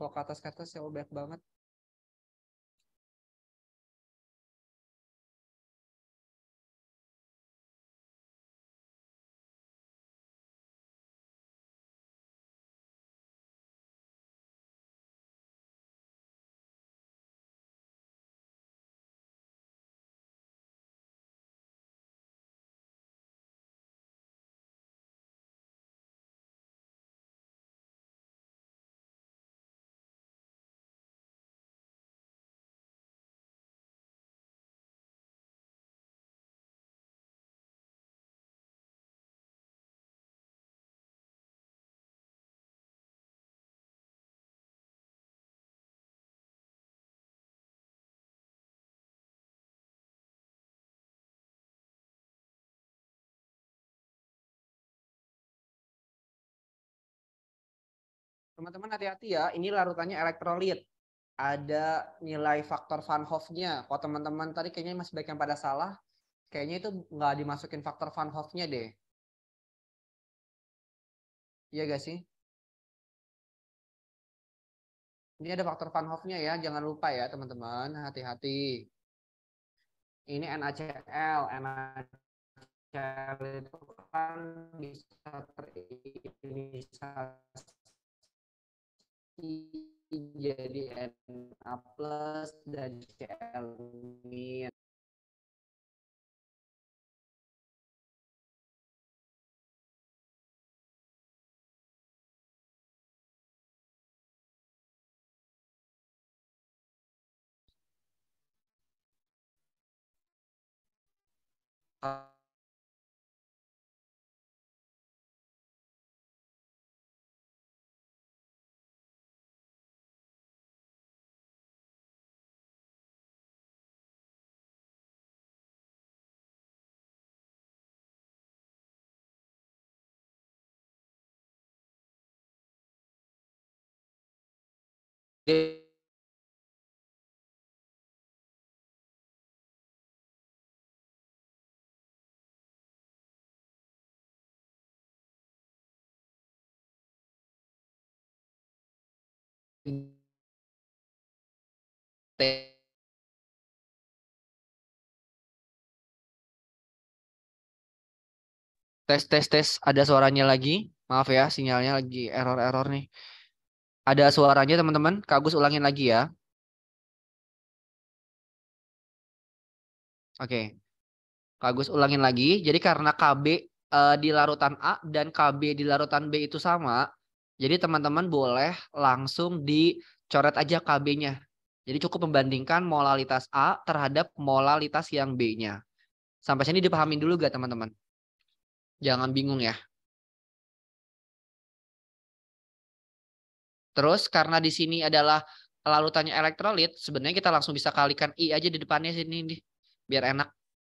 Kalau ke atas-ke atas ya oh, banyak banget. Teman-teman hati-hati ya, ini larutannya elektrolit. Ada nilai faktor Van Hoff-nya. Kalau teman-teman tadi kayaknya masih baik yang pada salah, kayaknya itu nggak dimasukin faktor Van Hoff-nya deh. Iya gak sih? Ini ada faktor Van Hoff-nya ya, jangan lupa ya teman-teman, hati-hati. Ini NaCl, NaCl itu kan bisa terinisiasi jadi Na plus dan Cl min. Uh. Tes tes tes ada suaranya lagi. Maaf ya sinyalnya lagi error-error nih. Ada suaranya teman-teman? Kak Agus ulangin lagi ya. Oke. Kak Agus ulangin lagi. Jadi karena KB uh, eh, di larutan A dan KB di larutan B itu sama, jadi teman-teman boleh langsung dicoret aja KB-nya. Jadi cukup membandingkan molalitas A terhadap molalitas yang B-nya. Sampai sini dipahami dulu gak teman-teman? Jangan bingung ya. Terus karena di sini adalah larutannya elektrolit, sebenarnya kita langsung bisa kalikan I aja di depannya sini nih, biar enak.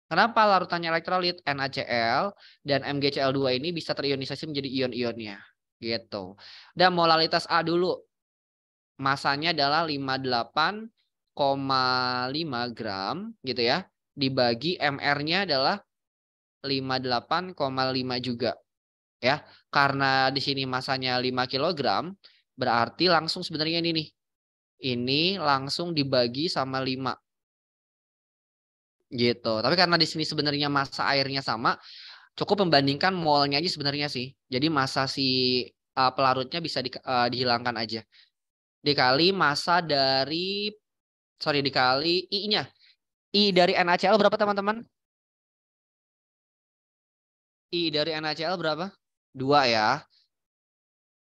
Kenapa larutannya elektrolit NaCl dan MgCl2 ini bisa terionisasi menjadi ion-ionnya? Gitu. Dan molalitas A dulu. Masanya adalah 58,5 gram gitu ya. Dibagi MR-nya adalah 58,5 juga. Ya, karena di sini masanya 5 kilogram, Berarti langsung sebenarnya ini nih. Ini langsung dibagi sama 5. Gitu. Tapi karena di sini sebenarnya masa airnya sama, cukup membandingkan molnya aja sebenarnya sih. Jadi masa si uh, pelarutnya bisa di, uh, dihilangkan aja. Dikali masa dari sorry dikali I-nya. I dari NaCl berapa teman-teman? I dari NaCl berapa? Dua ya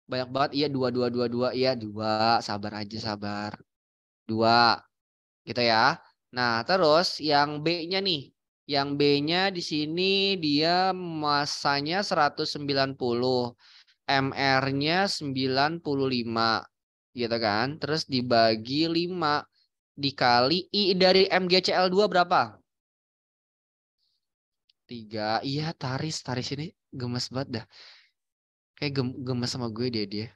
banyak banget iya dua dua dua dua iya dua sabar aja sabar dua gitu ya nah terus yang b-nya nih yang b-nya di sini dia masanya 190 mr-nya 95 gitu kan terus dibagi 5 dikali i dari mgcl 2 berapa tiga iya taris taris ini gemes banget dah kayak gemes sama gue dia dia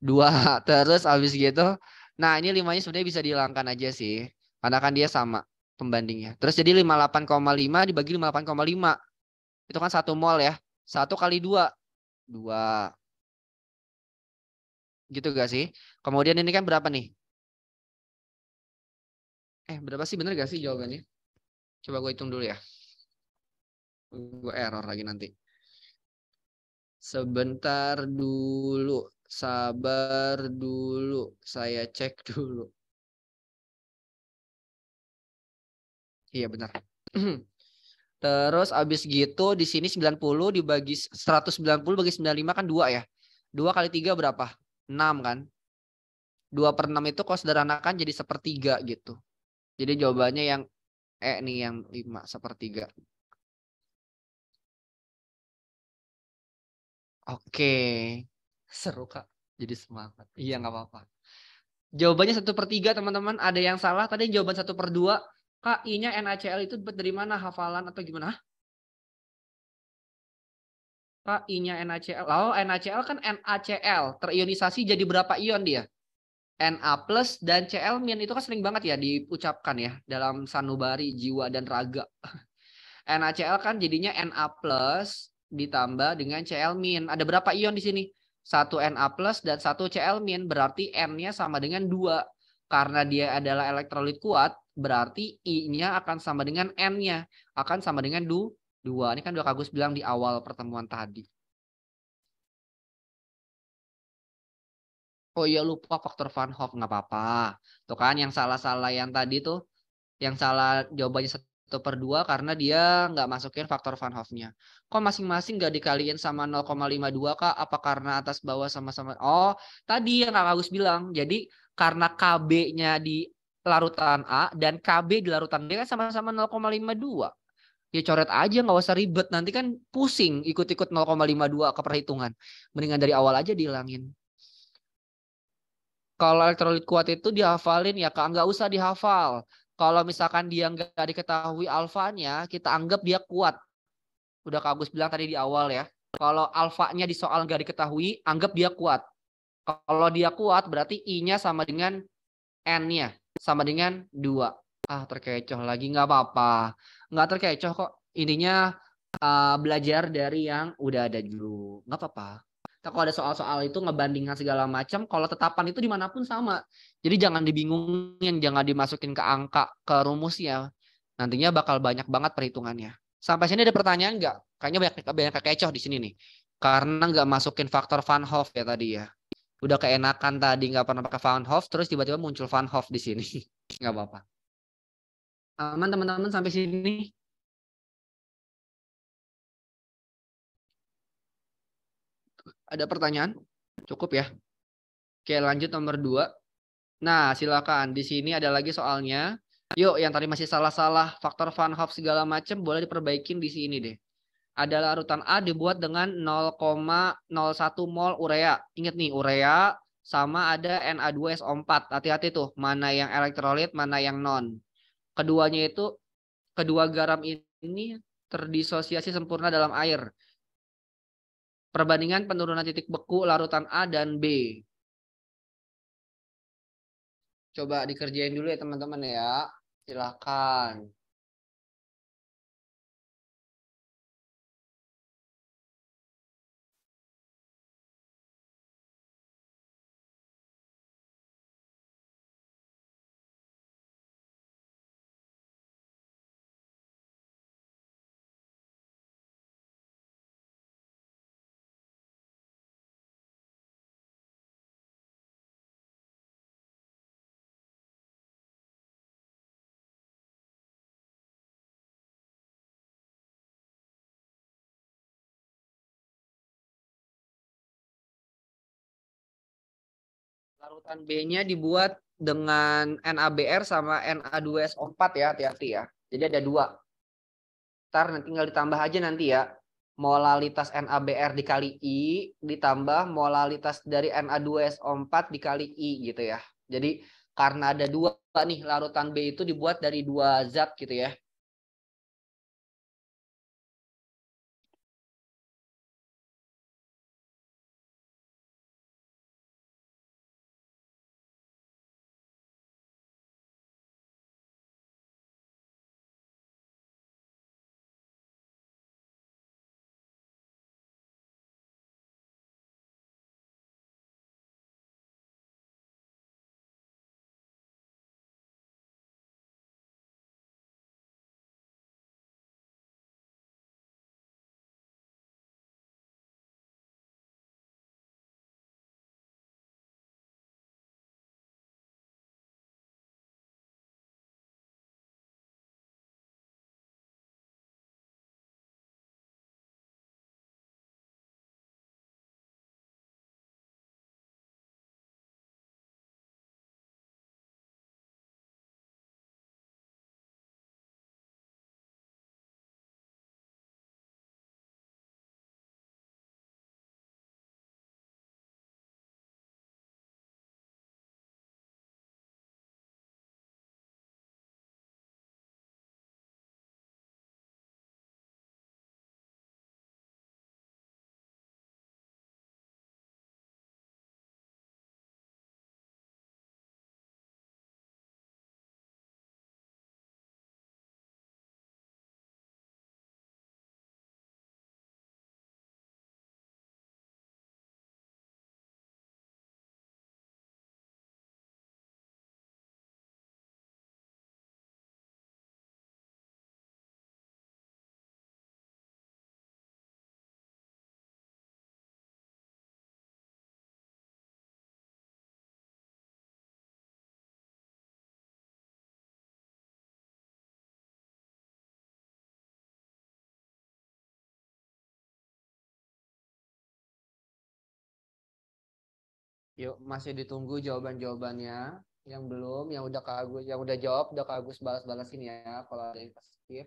dua terus abis gitu nah ini limanya sebenarnya bisa dihilangkan aja sih karena kan dia sama pembandingnya terus jadi 58,5 dibagi 58,5 itu kan satu mol ya satu kali dua dua gitu gak sih kemudian ini kan berapa nih eh berapa sih bener gak sih jawabannya coba gue hitung dulu ya gue error lagi nanti Sebentar dulu, sabar dulu, saya cek dulu. Iya benar. Terus abis gitu di sini 90 dibagi 190 bagi 95 kan 2 ya. 2 kali 3 berapa? 6 kan. 2 per 6 itu kalau sederhanakan jadi sepertiga gitu. Jadi jawabannya yang E nih yang 5 sepertiga. Oke. Seru kak. Jadi semangat. Iya nggak apa-apa. Jawabannya satu per tiga teman-teman. Ada yang salah. Tadi jawaban satu per dua. Kak, I-nya NaCl itu dari mana? Hafalan atau gimana? Kak, I-nya NaCl. Lalu oh, NaCl kan NaCl. Terionisasi jadi berapa ion dia? Na plus dan Cl min itu kan sering banget ya diucapkan ya dalam sanubari jiwa dan raga. NaCl kan jadinya Na plus ditambah dengan Cl min. Ada berapa ion di sini? 1 Na plus dan satu Cl min. Berarti N-nya sama dengan 2. Karena dia adalah elektrolit kuat, berarti I-nya akan sama dengan N-nya. Akan sama dengan 2. Ini kan dua Kagus bilang di awal pertemuan tadi. Oh iya lupa faktor Van Hoff nggak apa-apa. Tuh kan yang salah-salah yang tadi tuh, yang salah jawabannya atau per 2 karena dia nggak masukin faktor Van Hoff-nya. Kok masing-masing nggak dikaliin sama 0,52 Kak? Apa karena atas bawah sama-sama? Oh, tadi yang Kak Agus bilang. Jadi karena KB-nya di larutan A dan KB di larutan B kan sama-sama 0,52. Ya coret aja nggak usah ribet. Nanti kan pusing ikut-ikut 0,52 ke perhitungan. Mendingan dari awal aja dihilangin kalau elektrolit kuat itu dihafalin ya kak nggak usah dihafal kalau misalkan dia nggak diketahui alfanya, kita anggap dia kuat. Udah Kak Agus bilang tadi di awal ya. Kalau alfanya di soal nggak diketahui, anggap dia kuat. Kalau dia kuat, berarti I-nya sama dengan N-nya. Sama dengan 2. Ah, terkecoh lagi. Nggak apa-apa. Nggak terkecoh kok. Intinya uh, ah, belajar dari yang udah ada dulu. Nggak apa-apa kalau ada soal-soal itu ngebandingkan segala macam kalau tetapan itu dimanapun sama jadi jangan dibingungin jangan dimasukin ke angka ke rumus ya nantinya bakal banyak banget perhitungannya sampai sini ada pertanyaan nggak kayaknya banyak banyak kekecoh di sini nih karena nggak masukin faktor Van Hoff ya tadi ya udah keenakan tadi nggak pernah pakai Van Hoff, terus tiba-tiba muncul Van Hoff di sini nggak apa-apa aman teman-teman sampai sini Ada pertanyaan? Cukup ya. Oke, lanjut nomor dua. Nah, silakan. Di sini ada lagi soalnya. Yuk, yang tadi masih salah-salah, faktor Van Hoff segala macam boleh diperbaikin di sini deh. Ada larutan A dibuat dengan 0,01 mol urea. Ingat nih, urea sama ada Na2SO4. Hati-hati tuh, mana yang elektrolit, mana yang non. Keduanya itu, kedua garam ini terdisosiasi sempurna dalam air. Perbandingan penurunan titik beku larutan A dan B. Coba dikerjain dulu ya teman-teman ya. Silahkan. Larutan B-nya dibuat dengan NaBr sama Na2SO4 ya, hati-hati ya. Jadi ada dua. Ntar nanti tinggal ditambah aja nanti ya. Molalitas NaBr dikali I ditambah molalitas dari Na2SO4 dikali I gitu ya. Jadi karena ada dua nih larutan B itu dibuat dari dua zat gitu ya. Yuk masih ditunggu jawaban-jawabannya. Yang belum, yang udah kagus yang udah jawab, udah kagus balas-balasin ya. Kalau ada yang skip,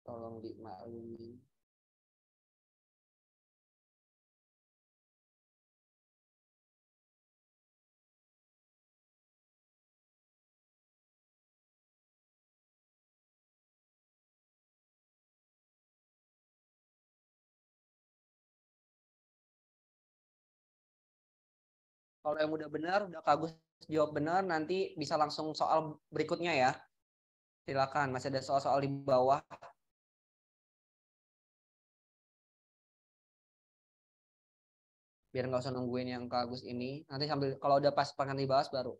tolong dimaklumi. Kalau yang udah benar, udah Kagus jawab benar, nanti bisa langsung soal berikutnya ya. Silakan, masih ada soal-soal di bawah. Biar nggak usah nungguin yang Kagus ini. Nanti sambil kalau udah pas pengen dibahas baru.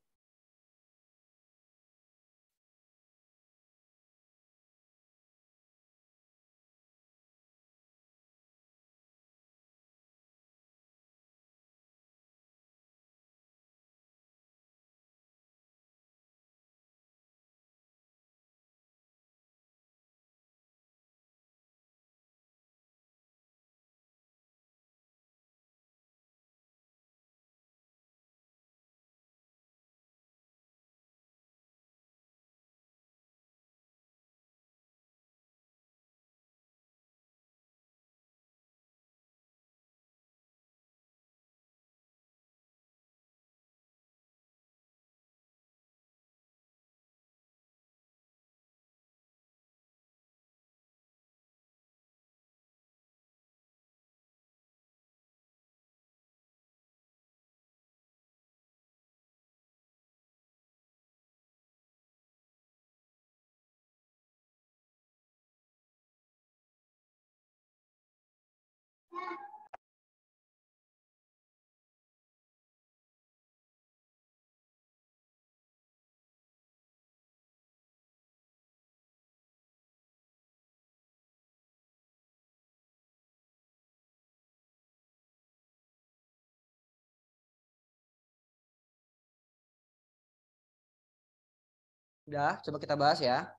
Udah, coba kita bahas ya.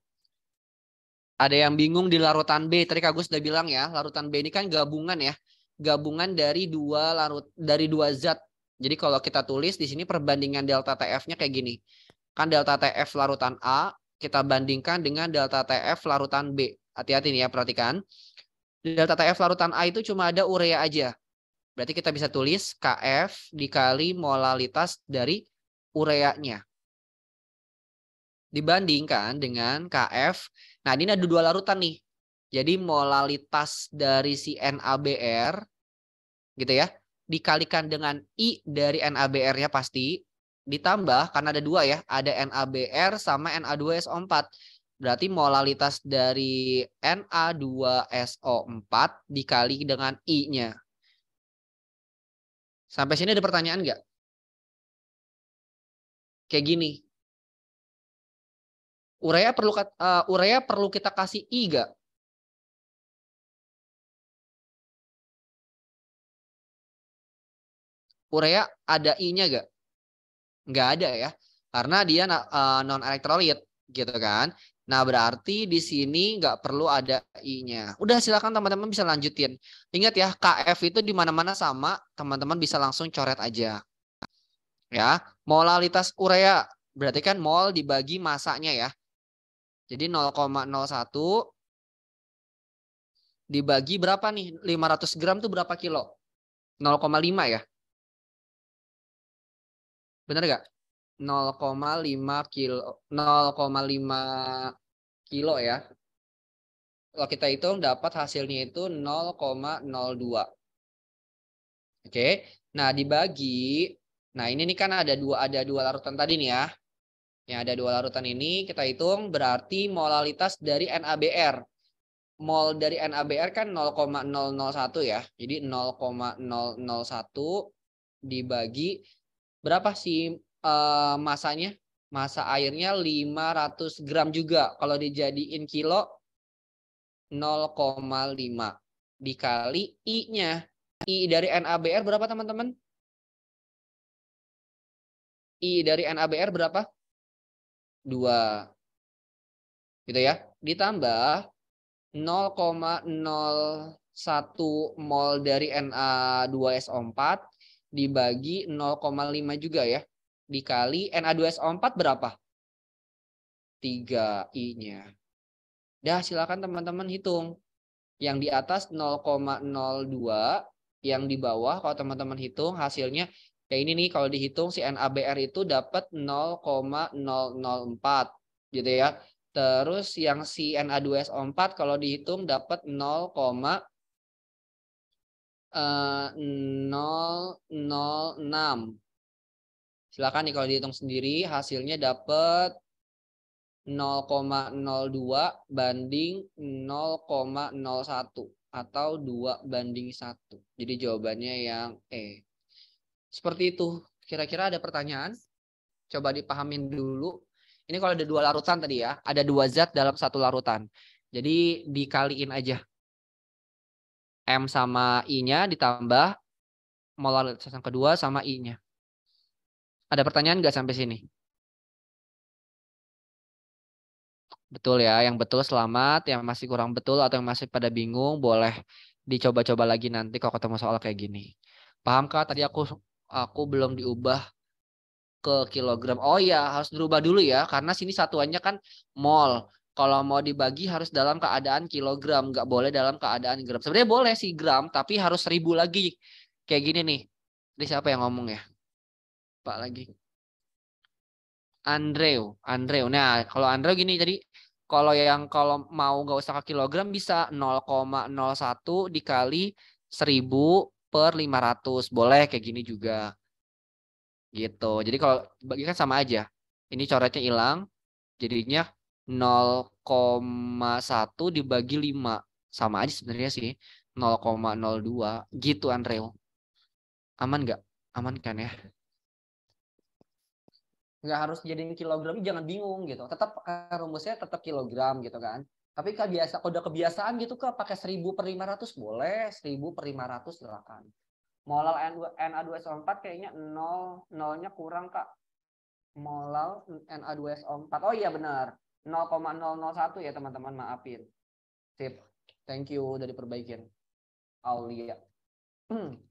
Ada yang bingung di larutan B. Tadi Kak Agus sudah bilang ya, larutan B ini kan gabungan ya. Gabungan dari dua larut dari dua zat. Jadi kalau kita tulis di sini perbandingan delta TF-nya kayak gini. Kan delta TF larutan A kita bandingkan dengan delta TF larutan B. Hati-hati nih ya, perhatikan. Delta TF larutan A itu cuma ada urea aja. Berarti kita bisa tulis KF dikali molalitas dari ureanya dibandingkan dengan KF. Nah, ini ada iya. dua larutan nih. Jadi molalitas dari si NaBr gitu ya, dikalikan dengan I dari NaBr-nya pasti ditambah karena ada dua ya, ada NaBr sama Na2SO4. Berarti molalitas dari Na2SO4 dikali dengan I-nya. Sampai sini ada pertanyaan nggak? Kayak gini, urea perlu uh, urea perlu kita kasih I gak? Urea ada I-nya gak? Gak ada ya, karena dia uh, eh, non elektrolit gitu kan. Nah berarti di sini nggak perlu ada I-nya. Udah silakan teman-teman bisa lanjutin. Ingat ya KF itu di mana-mana sama, teman-teman bisa langsung coret aja. Ya, molalitas urea berarti kan mol dibagi masanya ya. Jadi 0,01 dibagi berapa nih? 500 gram itu berapa kilo? 0,5 ya? Benar nggak? 0,5 kilo 0,5 kilo ya. Kalau kita hitung dapat hasilnya itu 0,02. Oke. Nah, dibagi nah ini nih kan ada dua ada dua larutan tadi nih ya. Ya, ada dua larutan ini kita hitung berarti molalitas dari NaBr. Mol dari NaBr kan 0,001 ya. Jadi 0,001 dibagi berapa sih uh, masanya? Masa airnya 500 gram juga. Kalau dijadiin kilo 0,5 dikali I-nya. I dari NaBr berapa teman-teman? I dari NaBr berapa? 2. Gitu ya. Ditambah 0,01 mol dari Na2SO4 dibagi 0,5 juga ya. Dikali Na2SO4 berapa? 3I-nya. Dah silakan teman-teman hitung. Yang di atas 0,02, yang di bawah kalau teman-teman hitung hasilnya Ya ini nih kalau dihitung si NABR itu dapat 0,004 gitu ya. Terus yang si Na2SO4 kalau dihitung dapat 0, Uh, 006. Silakan nih kalau dihitung sendiri hasilnya dapat 0,02 banding 0,01 atau 2 banding 1. Jadi jawabannya yang E. Seperti itu. Kira-kira ada pertanyaan? Coba dipahamin dulu. Ini kalau ada dua larutan tadi ya, ada dua zat dalam satu larutan. Jadi dikaliin aja. M sama I-nya ditambah molar yang kedua sama I-nya. Ada pertanyaan nggak sampai sini? Betul ya, yang betul selamat, yang masih kurang betul atau yang masih pada bingung boleh dicoba-coba lagi nanti kalau ketemu soal kayak gini. Paham kah? Tadi aku aku belum diubah ke kilogram. Oh ya, harus dirubah dulu ya karena sini satuannya kan mol. Kalau mau dibagi harus dalam keadaan kilogram, nggak boleh dalam keadaan gram. Sebenarnya boleh sih gram, tapi harus seribu lagi. Kayak gini nih. Ini siapa yang ngomong ya? Pak lagi. Andreu, Andreu. Nah, kalau Andreu gini tadi kalau yang kalau mau nggak usah ke kilogram bisa 0,01 dikali 1000 per 500. Boleh kayak gini juga. Gitu. Jadi kalau bagi kan sama aja. Ini coretnya hilang. Jadinya 0,1 dibagi 5. Sama aja sebenarnya sih. 0,02. Gitu Andreo Aman nggak? Aman kan ya? nggak harus jadiin kilogram jangan bingung gitu tetap eh, rumusnya tetap kilogram gitu kan tapi kebiasa udah kebiasaan gitu ke pakai 1000 per 500 boleh, 1000 per 500 silakan. Molal Na2SO4 kayaknya 0, 0-nya kurang Kak. Molal Na2SO4. Oh iya benar. 0,001 ya teman-teman, maafin. Sip. Thank you udah diperbaikin. Aulia.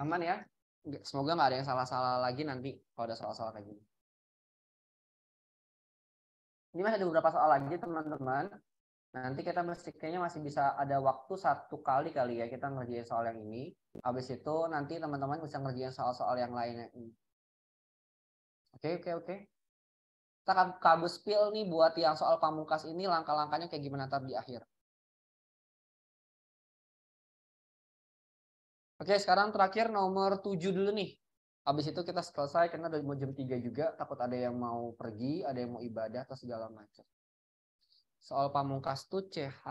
Aman ya? Semoga nggak ada yang salah-salah lagi nanti kalau ada salah-salah kayak gini ini masih ada beberapa soal lagi teman-teman nanti kita mesti kayaknya masih bisa ada waktu satu kali kali ya kita ngerjain soal yang ini habis itu nanti teman-teman bisa ngerjain soal-soal yang lainnya oke okay, oke okay, oke okay. kita akan kabus pil nih buat yang soal pamungkas ini langkah-langkahnya kayak gimana tadi di akhir oke sekarang terakhir nomor 7 dulu nih Habis itu kita selesai karena udah mau jam 3 juga, takut ada yang mau pergi, ada yang mau ibadah atau segala macam. Soal pamungkas tuh CH3.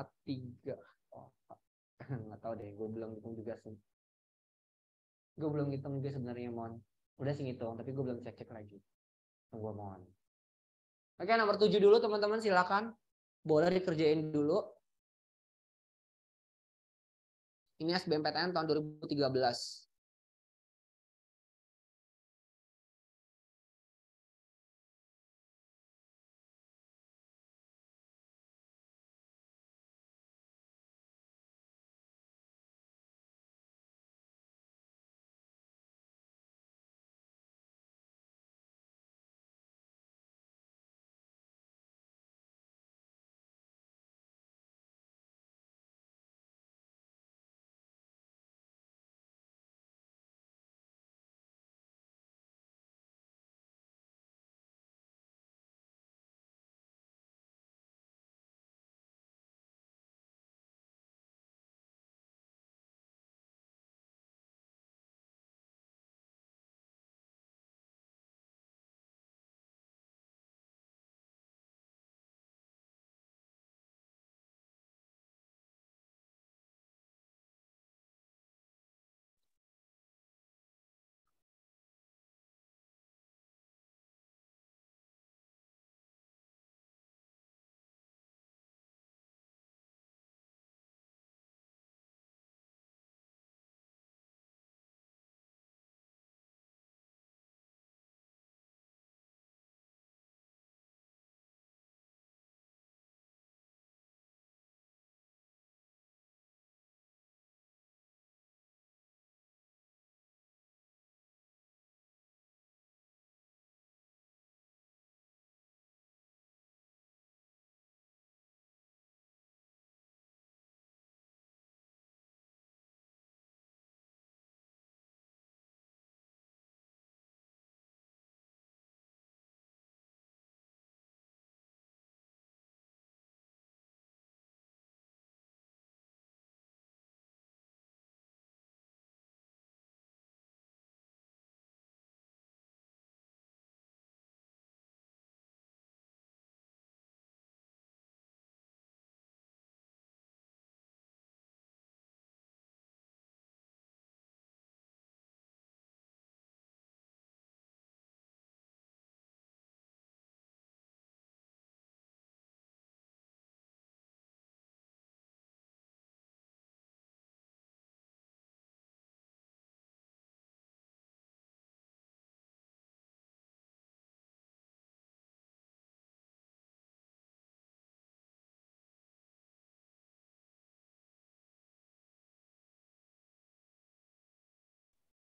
Oh, nggak tahu deh, gue belum hitung juga sih. Gue belum hitung juga sebenarnya mon. Udah sih ngitung, tapi gue belum cek-cek lagi. Tunggu mon. Oke, nomor 7 dulu teman-teman silakan. Boleh dikerjain dulu. Ini SBMPTN tahun 2013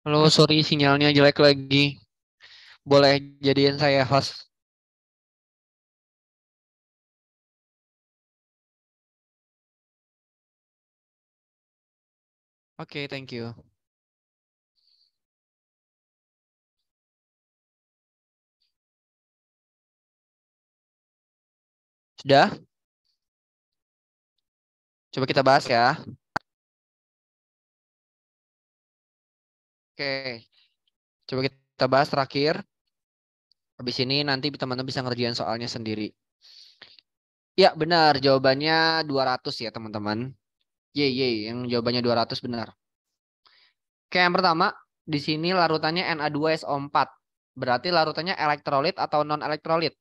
Halo, sorry sinyalnya jelek lagi. Boleh jadiin saya host. Oke, okay, thank you. Sudah? Coba kita bahas ya. Oke. Coba kita bahas terakhir. Habis ini nanti teman-teman bisa ngerjain soalnya sendiri. Ya, benar. Jawabannya 200 ya, teman-teman. Ye, ye, yang jawabannya 200 benar. Oke, yang pertama, di sini larutannya Na2SO4. Berarti larutannya elektrolit atau non-elektrolit?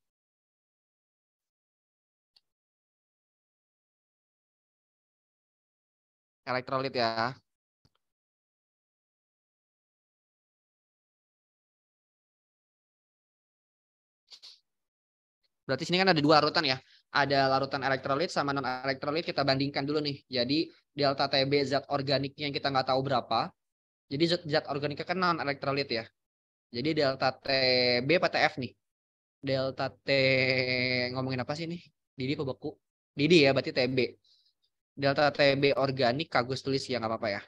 Elektrolit ya. Berarti sini kan ada dua larutan ya. Ada larutan elektrolit sama non elektrolit kita bandingkan dulu nih. Jadi delta Tb zat organiknya yang kita nggak tahu berapa. Jadi zat, zat organiknya kan non elektrolit ya. Jadi delta Tb apa Tf nih? Delta T ngomongin apa sih nih? Didi apa beku? Didi ya berarti Tb. Delta Tb organik kagus tulis ya nggak apa-apa ya.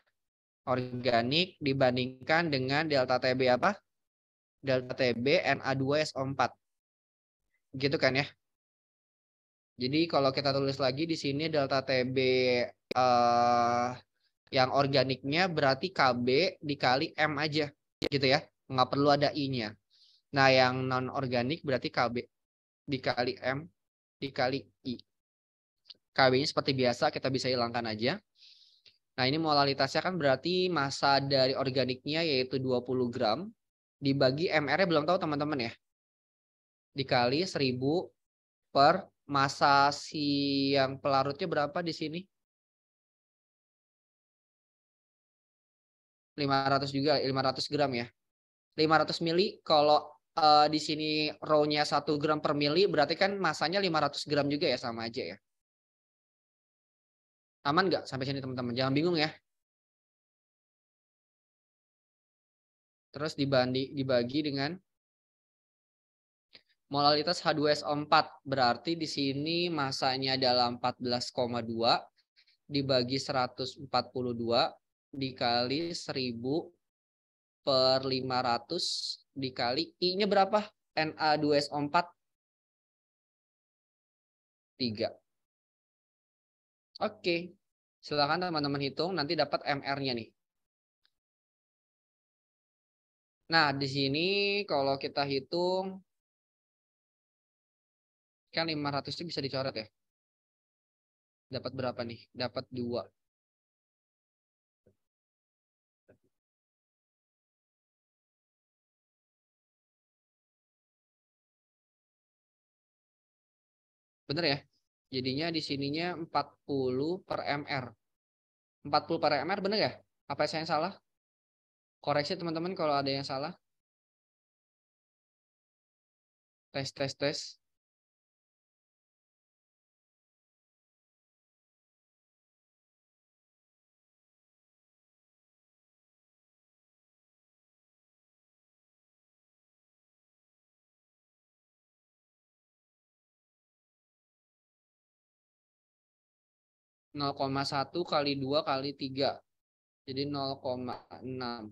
Organik dibandingkan dengan delta Tb apa? Delta Tb Na2SO4 gitu kan ya. Jadi kalau kita tulis lagi di sini delta TB uh, eh, yang organiknya berarti KB dikali M aja gitu ya. Nggak perlu ada I-nya. Nah yang non-organik berarti KB dikali M dikali I. KB-nya seperti biasa kita bisa hilangkan aja. Nah ini molalitasnya kan berarti massa dari organiknya yaitu 20 gram. Dibagi MR-nya belum tahu teman-teman ya dikali 1000 per masa siang pelarutnya berapa di sini? 500 juga, 500 gram ya. 500 mili kalau uh, di sini row-nya 1 gram per mili berarti kan masanya 500 gram juga ya sama aja ya. Aman nggak sampai sini teman-teman? Jangan bingung ya. Terus dibagi dengan Molalitas H2SO4 berarti di sini masanya adalah 14,2 dibagi 142 dikali 1000 per 500 dikali I-nya berapa? Na2SO4 3. Oke. Silakan teman-teman hitung nanti dapat MR-nya nih. Nah, di sini kalau kita hitung kan 500 itu bisa dicoret ya. Dapat berapa nih? Dapat 2. Bener ya? Jadinya di sininya 40 per MR. 40 per MR bener ya? Apa saya yang salah? Koreksi teman-teman kalau ada yang salah. Tes, tes, tes. 0,1 kali 2 kali 3. Jadi 0,6.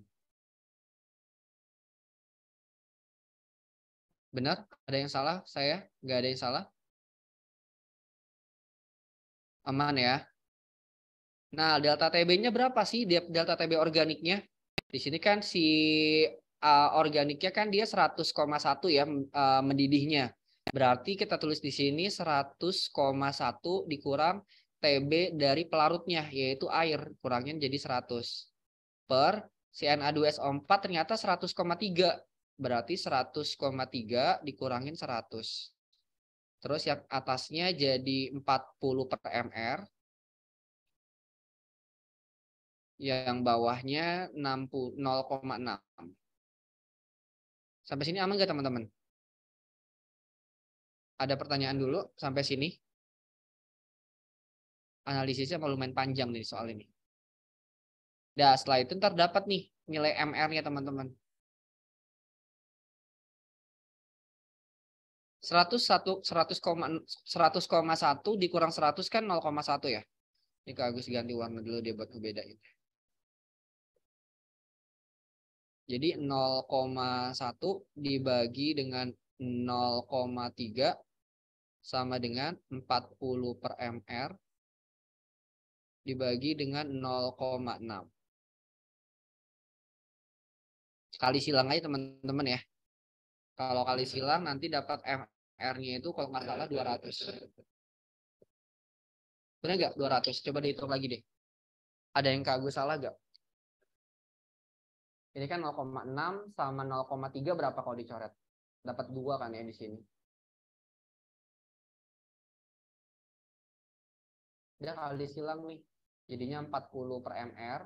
Benar? Ada yang salah? Saya? Nggak ada yang salah? Aman ya? Nah, delta TB-nya berapa sih? Delta TB organiknya? Di sini kan si uh, organiknya kan dia 100,1 ya uh, mendidihnya. Berarti kita tulis di sini 100,1 dikurang TB dari pelarutnya yaitu air kurangin jadi 100 per CnA2SO4 ternyata 100,3 berarti 100,3 dikurangin 100 terus yang atasnya jadi 40 per mR yang bawahnya 0,6 sampai sini aman gak teman-teman ada pertanyaan dulu sampai sini analisisnya lumayan panjang nih soal ini. Nah, setelah itu ntar dapat nih nilai MR-nya teman-teman. 100,1 100, dikurang 100 kan 0,1 ya. Ini Kak Agus ganti warna dulu dia buat ngebedain. Jadi 0,1 dibagi dengan 0,3 sama dengan 40 per MR dibagi dengan 0,6. Kali silang aja teman-teman ya. Kalau kali iya. silang nanti dapat r nya itu kalau nggak salah 200. Benar nggak 200? Coba dihitung lagi deh. Ada yang kagus salah nggak? Ini kan 0,6 sama 0,3 berapa kalau dicoret? Dapat 2 kan ya di sini. Dia kali silang nih jadinya 40 per MR.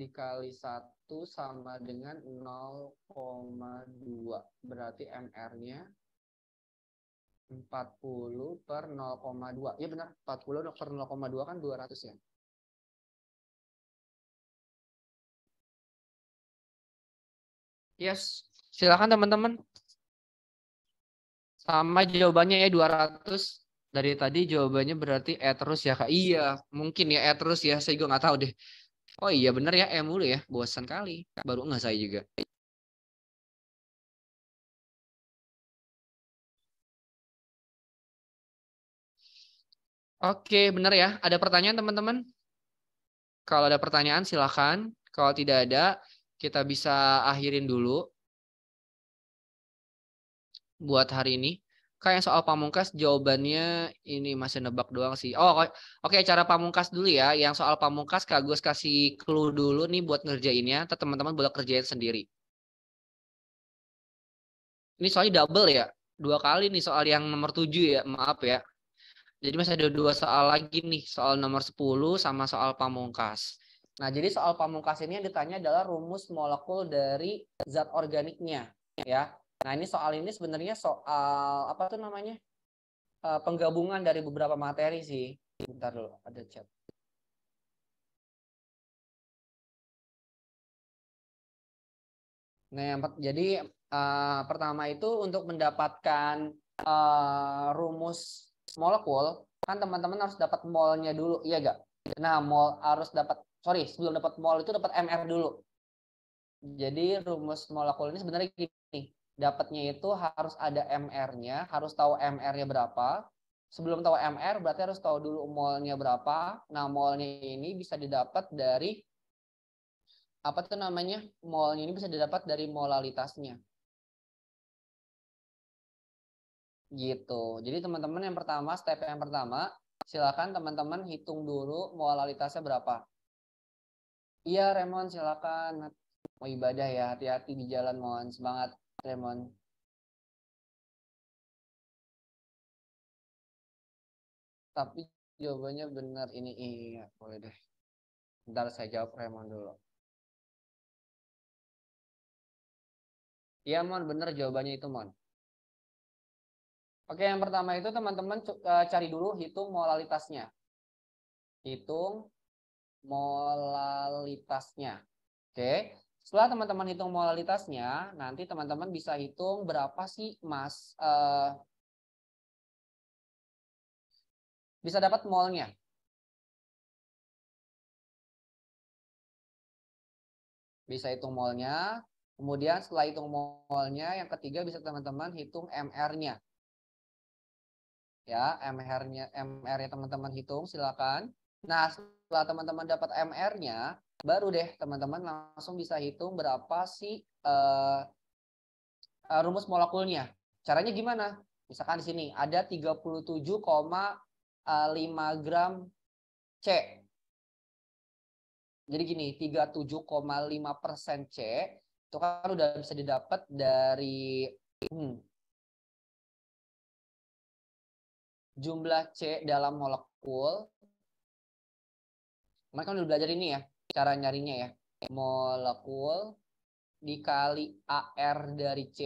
dikali 1 sama dengan 0,2 berarti mr-nya 40 per 0,2 ya benar 40 per 0,2 kan 200 ya Yes, silakan teman-teman. Sama jawabannya ya 200 dari tadi jawabannya berarti E terus ya Kak. Iya, mungkin ya E terus ya. Saya juga nggak tahu deh. Oh iya bener ya E mulu ya. Bosan kali. Baru nggak saya juga. Oke, bener ya. Ada pertanyaan teman-teman? Kalau ada pertanyaan silahkan. Kalau tidak ada, kita bisa akhirin dulu buat hari ini. Kayak soal pamungkas jawabannya ini masih nebak doang sih. Oh, oke okay, cara pamungkas dulu ya. Yang soal pamungkas Kak Gus kasih clue dulu nih buat ngerjainnya. Teman-teman boleh kerjain sendiri. Ini soalnya double ya. Dua kali nih soal yang nomor tujuh ya. Maaf ya. Jadi masih ada dua soal lagi nih. Soal nomor 10 sama soal pamungkas. Nah, jadi soal pamungkas ini yang ditanya adalah rumus molekul dari zat organiknya, ya. Nah, ini soal ini sebenarnya soal apa tuh namanya? Uh, penggabungan dari beberapa materi sih. Bentar dulu, ada chat. Nah, yang, jadi uh, pertama itu untuk mendapatkan uh, rumus molekul, kan teman-teman harus dapat molnya dulu, iya gak? Nah, mol harus dapat, sorry, sebelum dapat mol itu dapat MR dulu. Jadi rumus molekul ini sebenarnya gini, dapatnya itu harus ada MR-nya, harus tahu MR-nya berapa. Sebelum tahu MR, berarti harus tahu dulu molnya berapa. Nah, molnya ini bisa didapat dari apa tuh namanya? Molnya ini bisa didapat dari molalitasnya. Gitu. Jadi teman-teman yang pertama, step yang pertama, silakan teman-teman hitung dulu molalitasnya berapa. Iya, Raymond, silakan. Mau ibadah ya, hati-hati di jalan, mohon semangat. Lemon. tapi jawabannya benar ini iya boleh deh ntar saya jawab Raymond dulu Iya Mon, bener jawabannya itu Mon. Oke, yang pertama itu teman-teman eh, cari dulu hitung molalitasnya. Hitung molalitasnya. Oke, setelah teman-teman hitung moralitasnya, nanti teman-teman bisa hitung berapa sih mas uh, bisa dapat molnya. Bisa hitung molnya. Kemudian setelah hitung molnya, yang ketiga bisa teman-teman hitung MR-nya. Ya, MR-nya MR-nya teman-teman hitung silakan. Nah, setelah teman-teman dapat MR-nya, baru deh teman-teman langsung bisa hitung berapa sih eh, uh, eh, rumus molekulnya. Caranya gimana? Misalkan di sini ada 37,5 gram C. Jadi gini, 37,5 persen C itu kan udah bisa didapat dari hmm, jumlah C dalam molekul mereka kan udah belajar ini ya, cara nyarinya ya. Molekul dikali AR dari C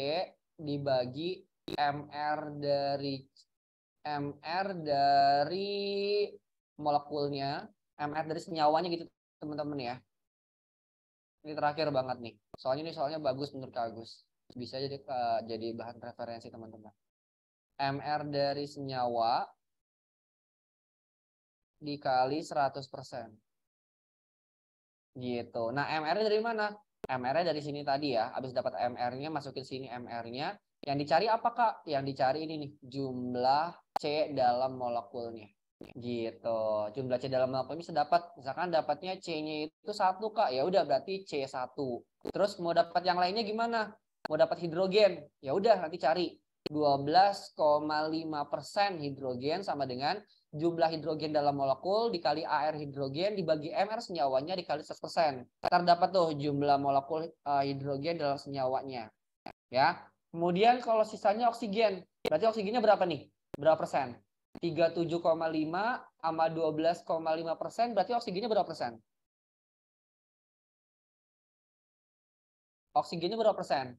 dibagi MR dari MR dari molekulnya, MR dari senyawanya gitu teman-teman ya. Ini terakhir banget nih. Soalnya ini soalnya bagus menurut Kak Agus. Bisa jadi uh, jadi bahan referensi teman-teman. MR dari senyawa dikali 100%. Gitu. Nah, MR-nya dari mana? MR-nya dari sini tadi ya. Habis dapat MR-nya, masukin sini MR-nya. Yang dicari apakah? Yang dicari ini nih, jumlah C dalam molekulnya. Gitu. Jumlah C dalam molekulnya bisa dapat, misalkan dapatnya C-nya itu satu Kak. Ya udah berarti C1. Terus mau dapat yang lainnya gimana? Mau dapat hidrogen. Ya udah nanti cari 12,5% hidrogen sama dengan jumlah hidrogen dalam molekul dikali AR hidrogen dibagi MR senyawanya dikali 100%. Terdapat tuh jumlah molekul eh, hidrogen dalam senyawanya. Ya. Kemudian kalau sisanya oksigen, berarti oksigennya berapa nih? Berapa persen? 37,5 sama 12,5 persen, berarti oksigennya berapa persen? Oksigennya berapa persen?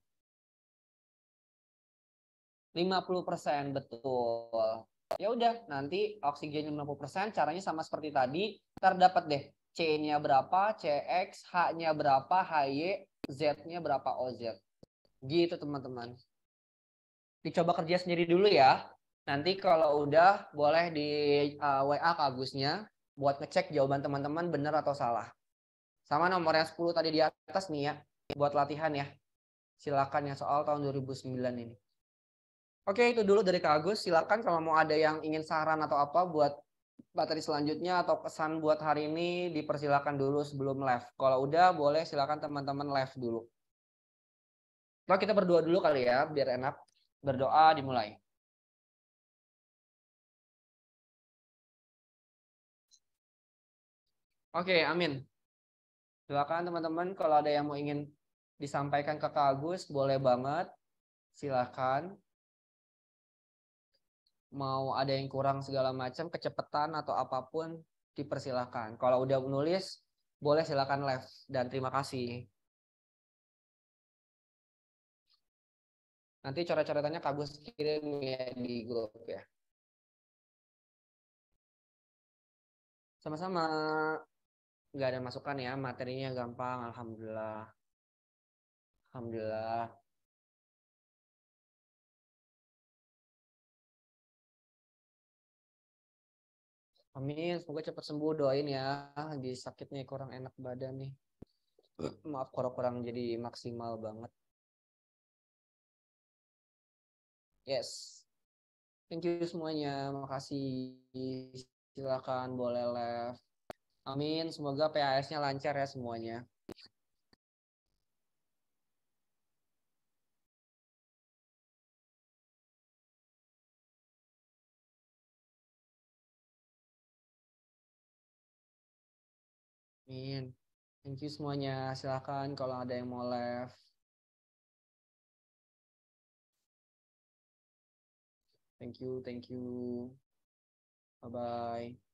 50 persen, betul ya udah nanti oksigen 50% caranya sama seperti tadi Ntar dapat deh C-nya berapa, CX, H-nya berapa, HY, Z-nya berapa, OZ. Gitu teman-teman. Dicoba kerja sendiri dulu ya. Nanti kalau udah boleh di uh, WA ke Agusnya buat ngecek jawaban teman-teman benar atau salah. Sama nomor yang 10 tadi di atas nih ya, buat latihan ya. Silakan ya soal tahun 2009 ini. Oke, itu dulu dari Kak Agus. Silakan kalau mau ada yang ingin saran atau apa buat materi selanjutnya atau kesan buat hari ini dipersilakan dulu sebelum live. Kalau udah boleh silakan teman-teman live dulu. Nah, kita berdoa dulu kali ya biar enak. Berdoa dimulai. Oke, amin. Silakan teman-teman kalau ada yang mau ingin disampaikan ke Kak Agus boleh banget. Silakan mau ada yang kurang segala macam kecepatan atau apapun dipersilahkan kalau udah menulis boleh silakan left dan terima kasih nanti coret-coretannya kabus kirim ya di grup ya sama-sama nggak ada masukan ya materinya gampang alhamdulillah alhamdulillah Amin, semoga cepat sembuh doain ya. Lagi nih, kurang enak badan nih. Maaf kalau kurang jadi maksimal banget. Yes. Thank you semuanya. Makasih. Silakan boleh live. Amin, semoga PAS-nya lancar ya semuanya. Amin. Thank you semuanya. silakan, kalau ada yang mau live. Thank you, thank you. Bye-bye.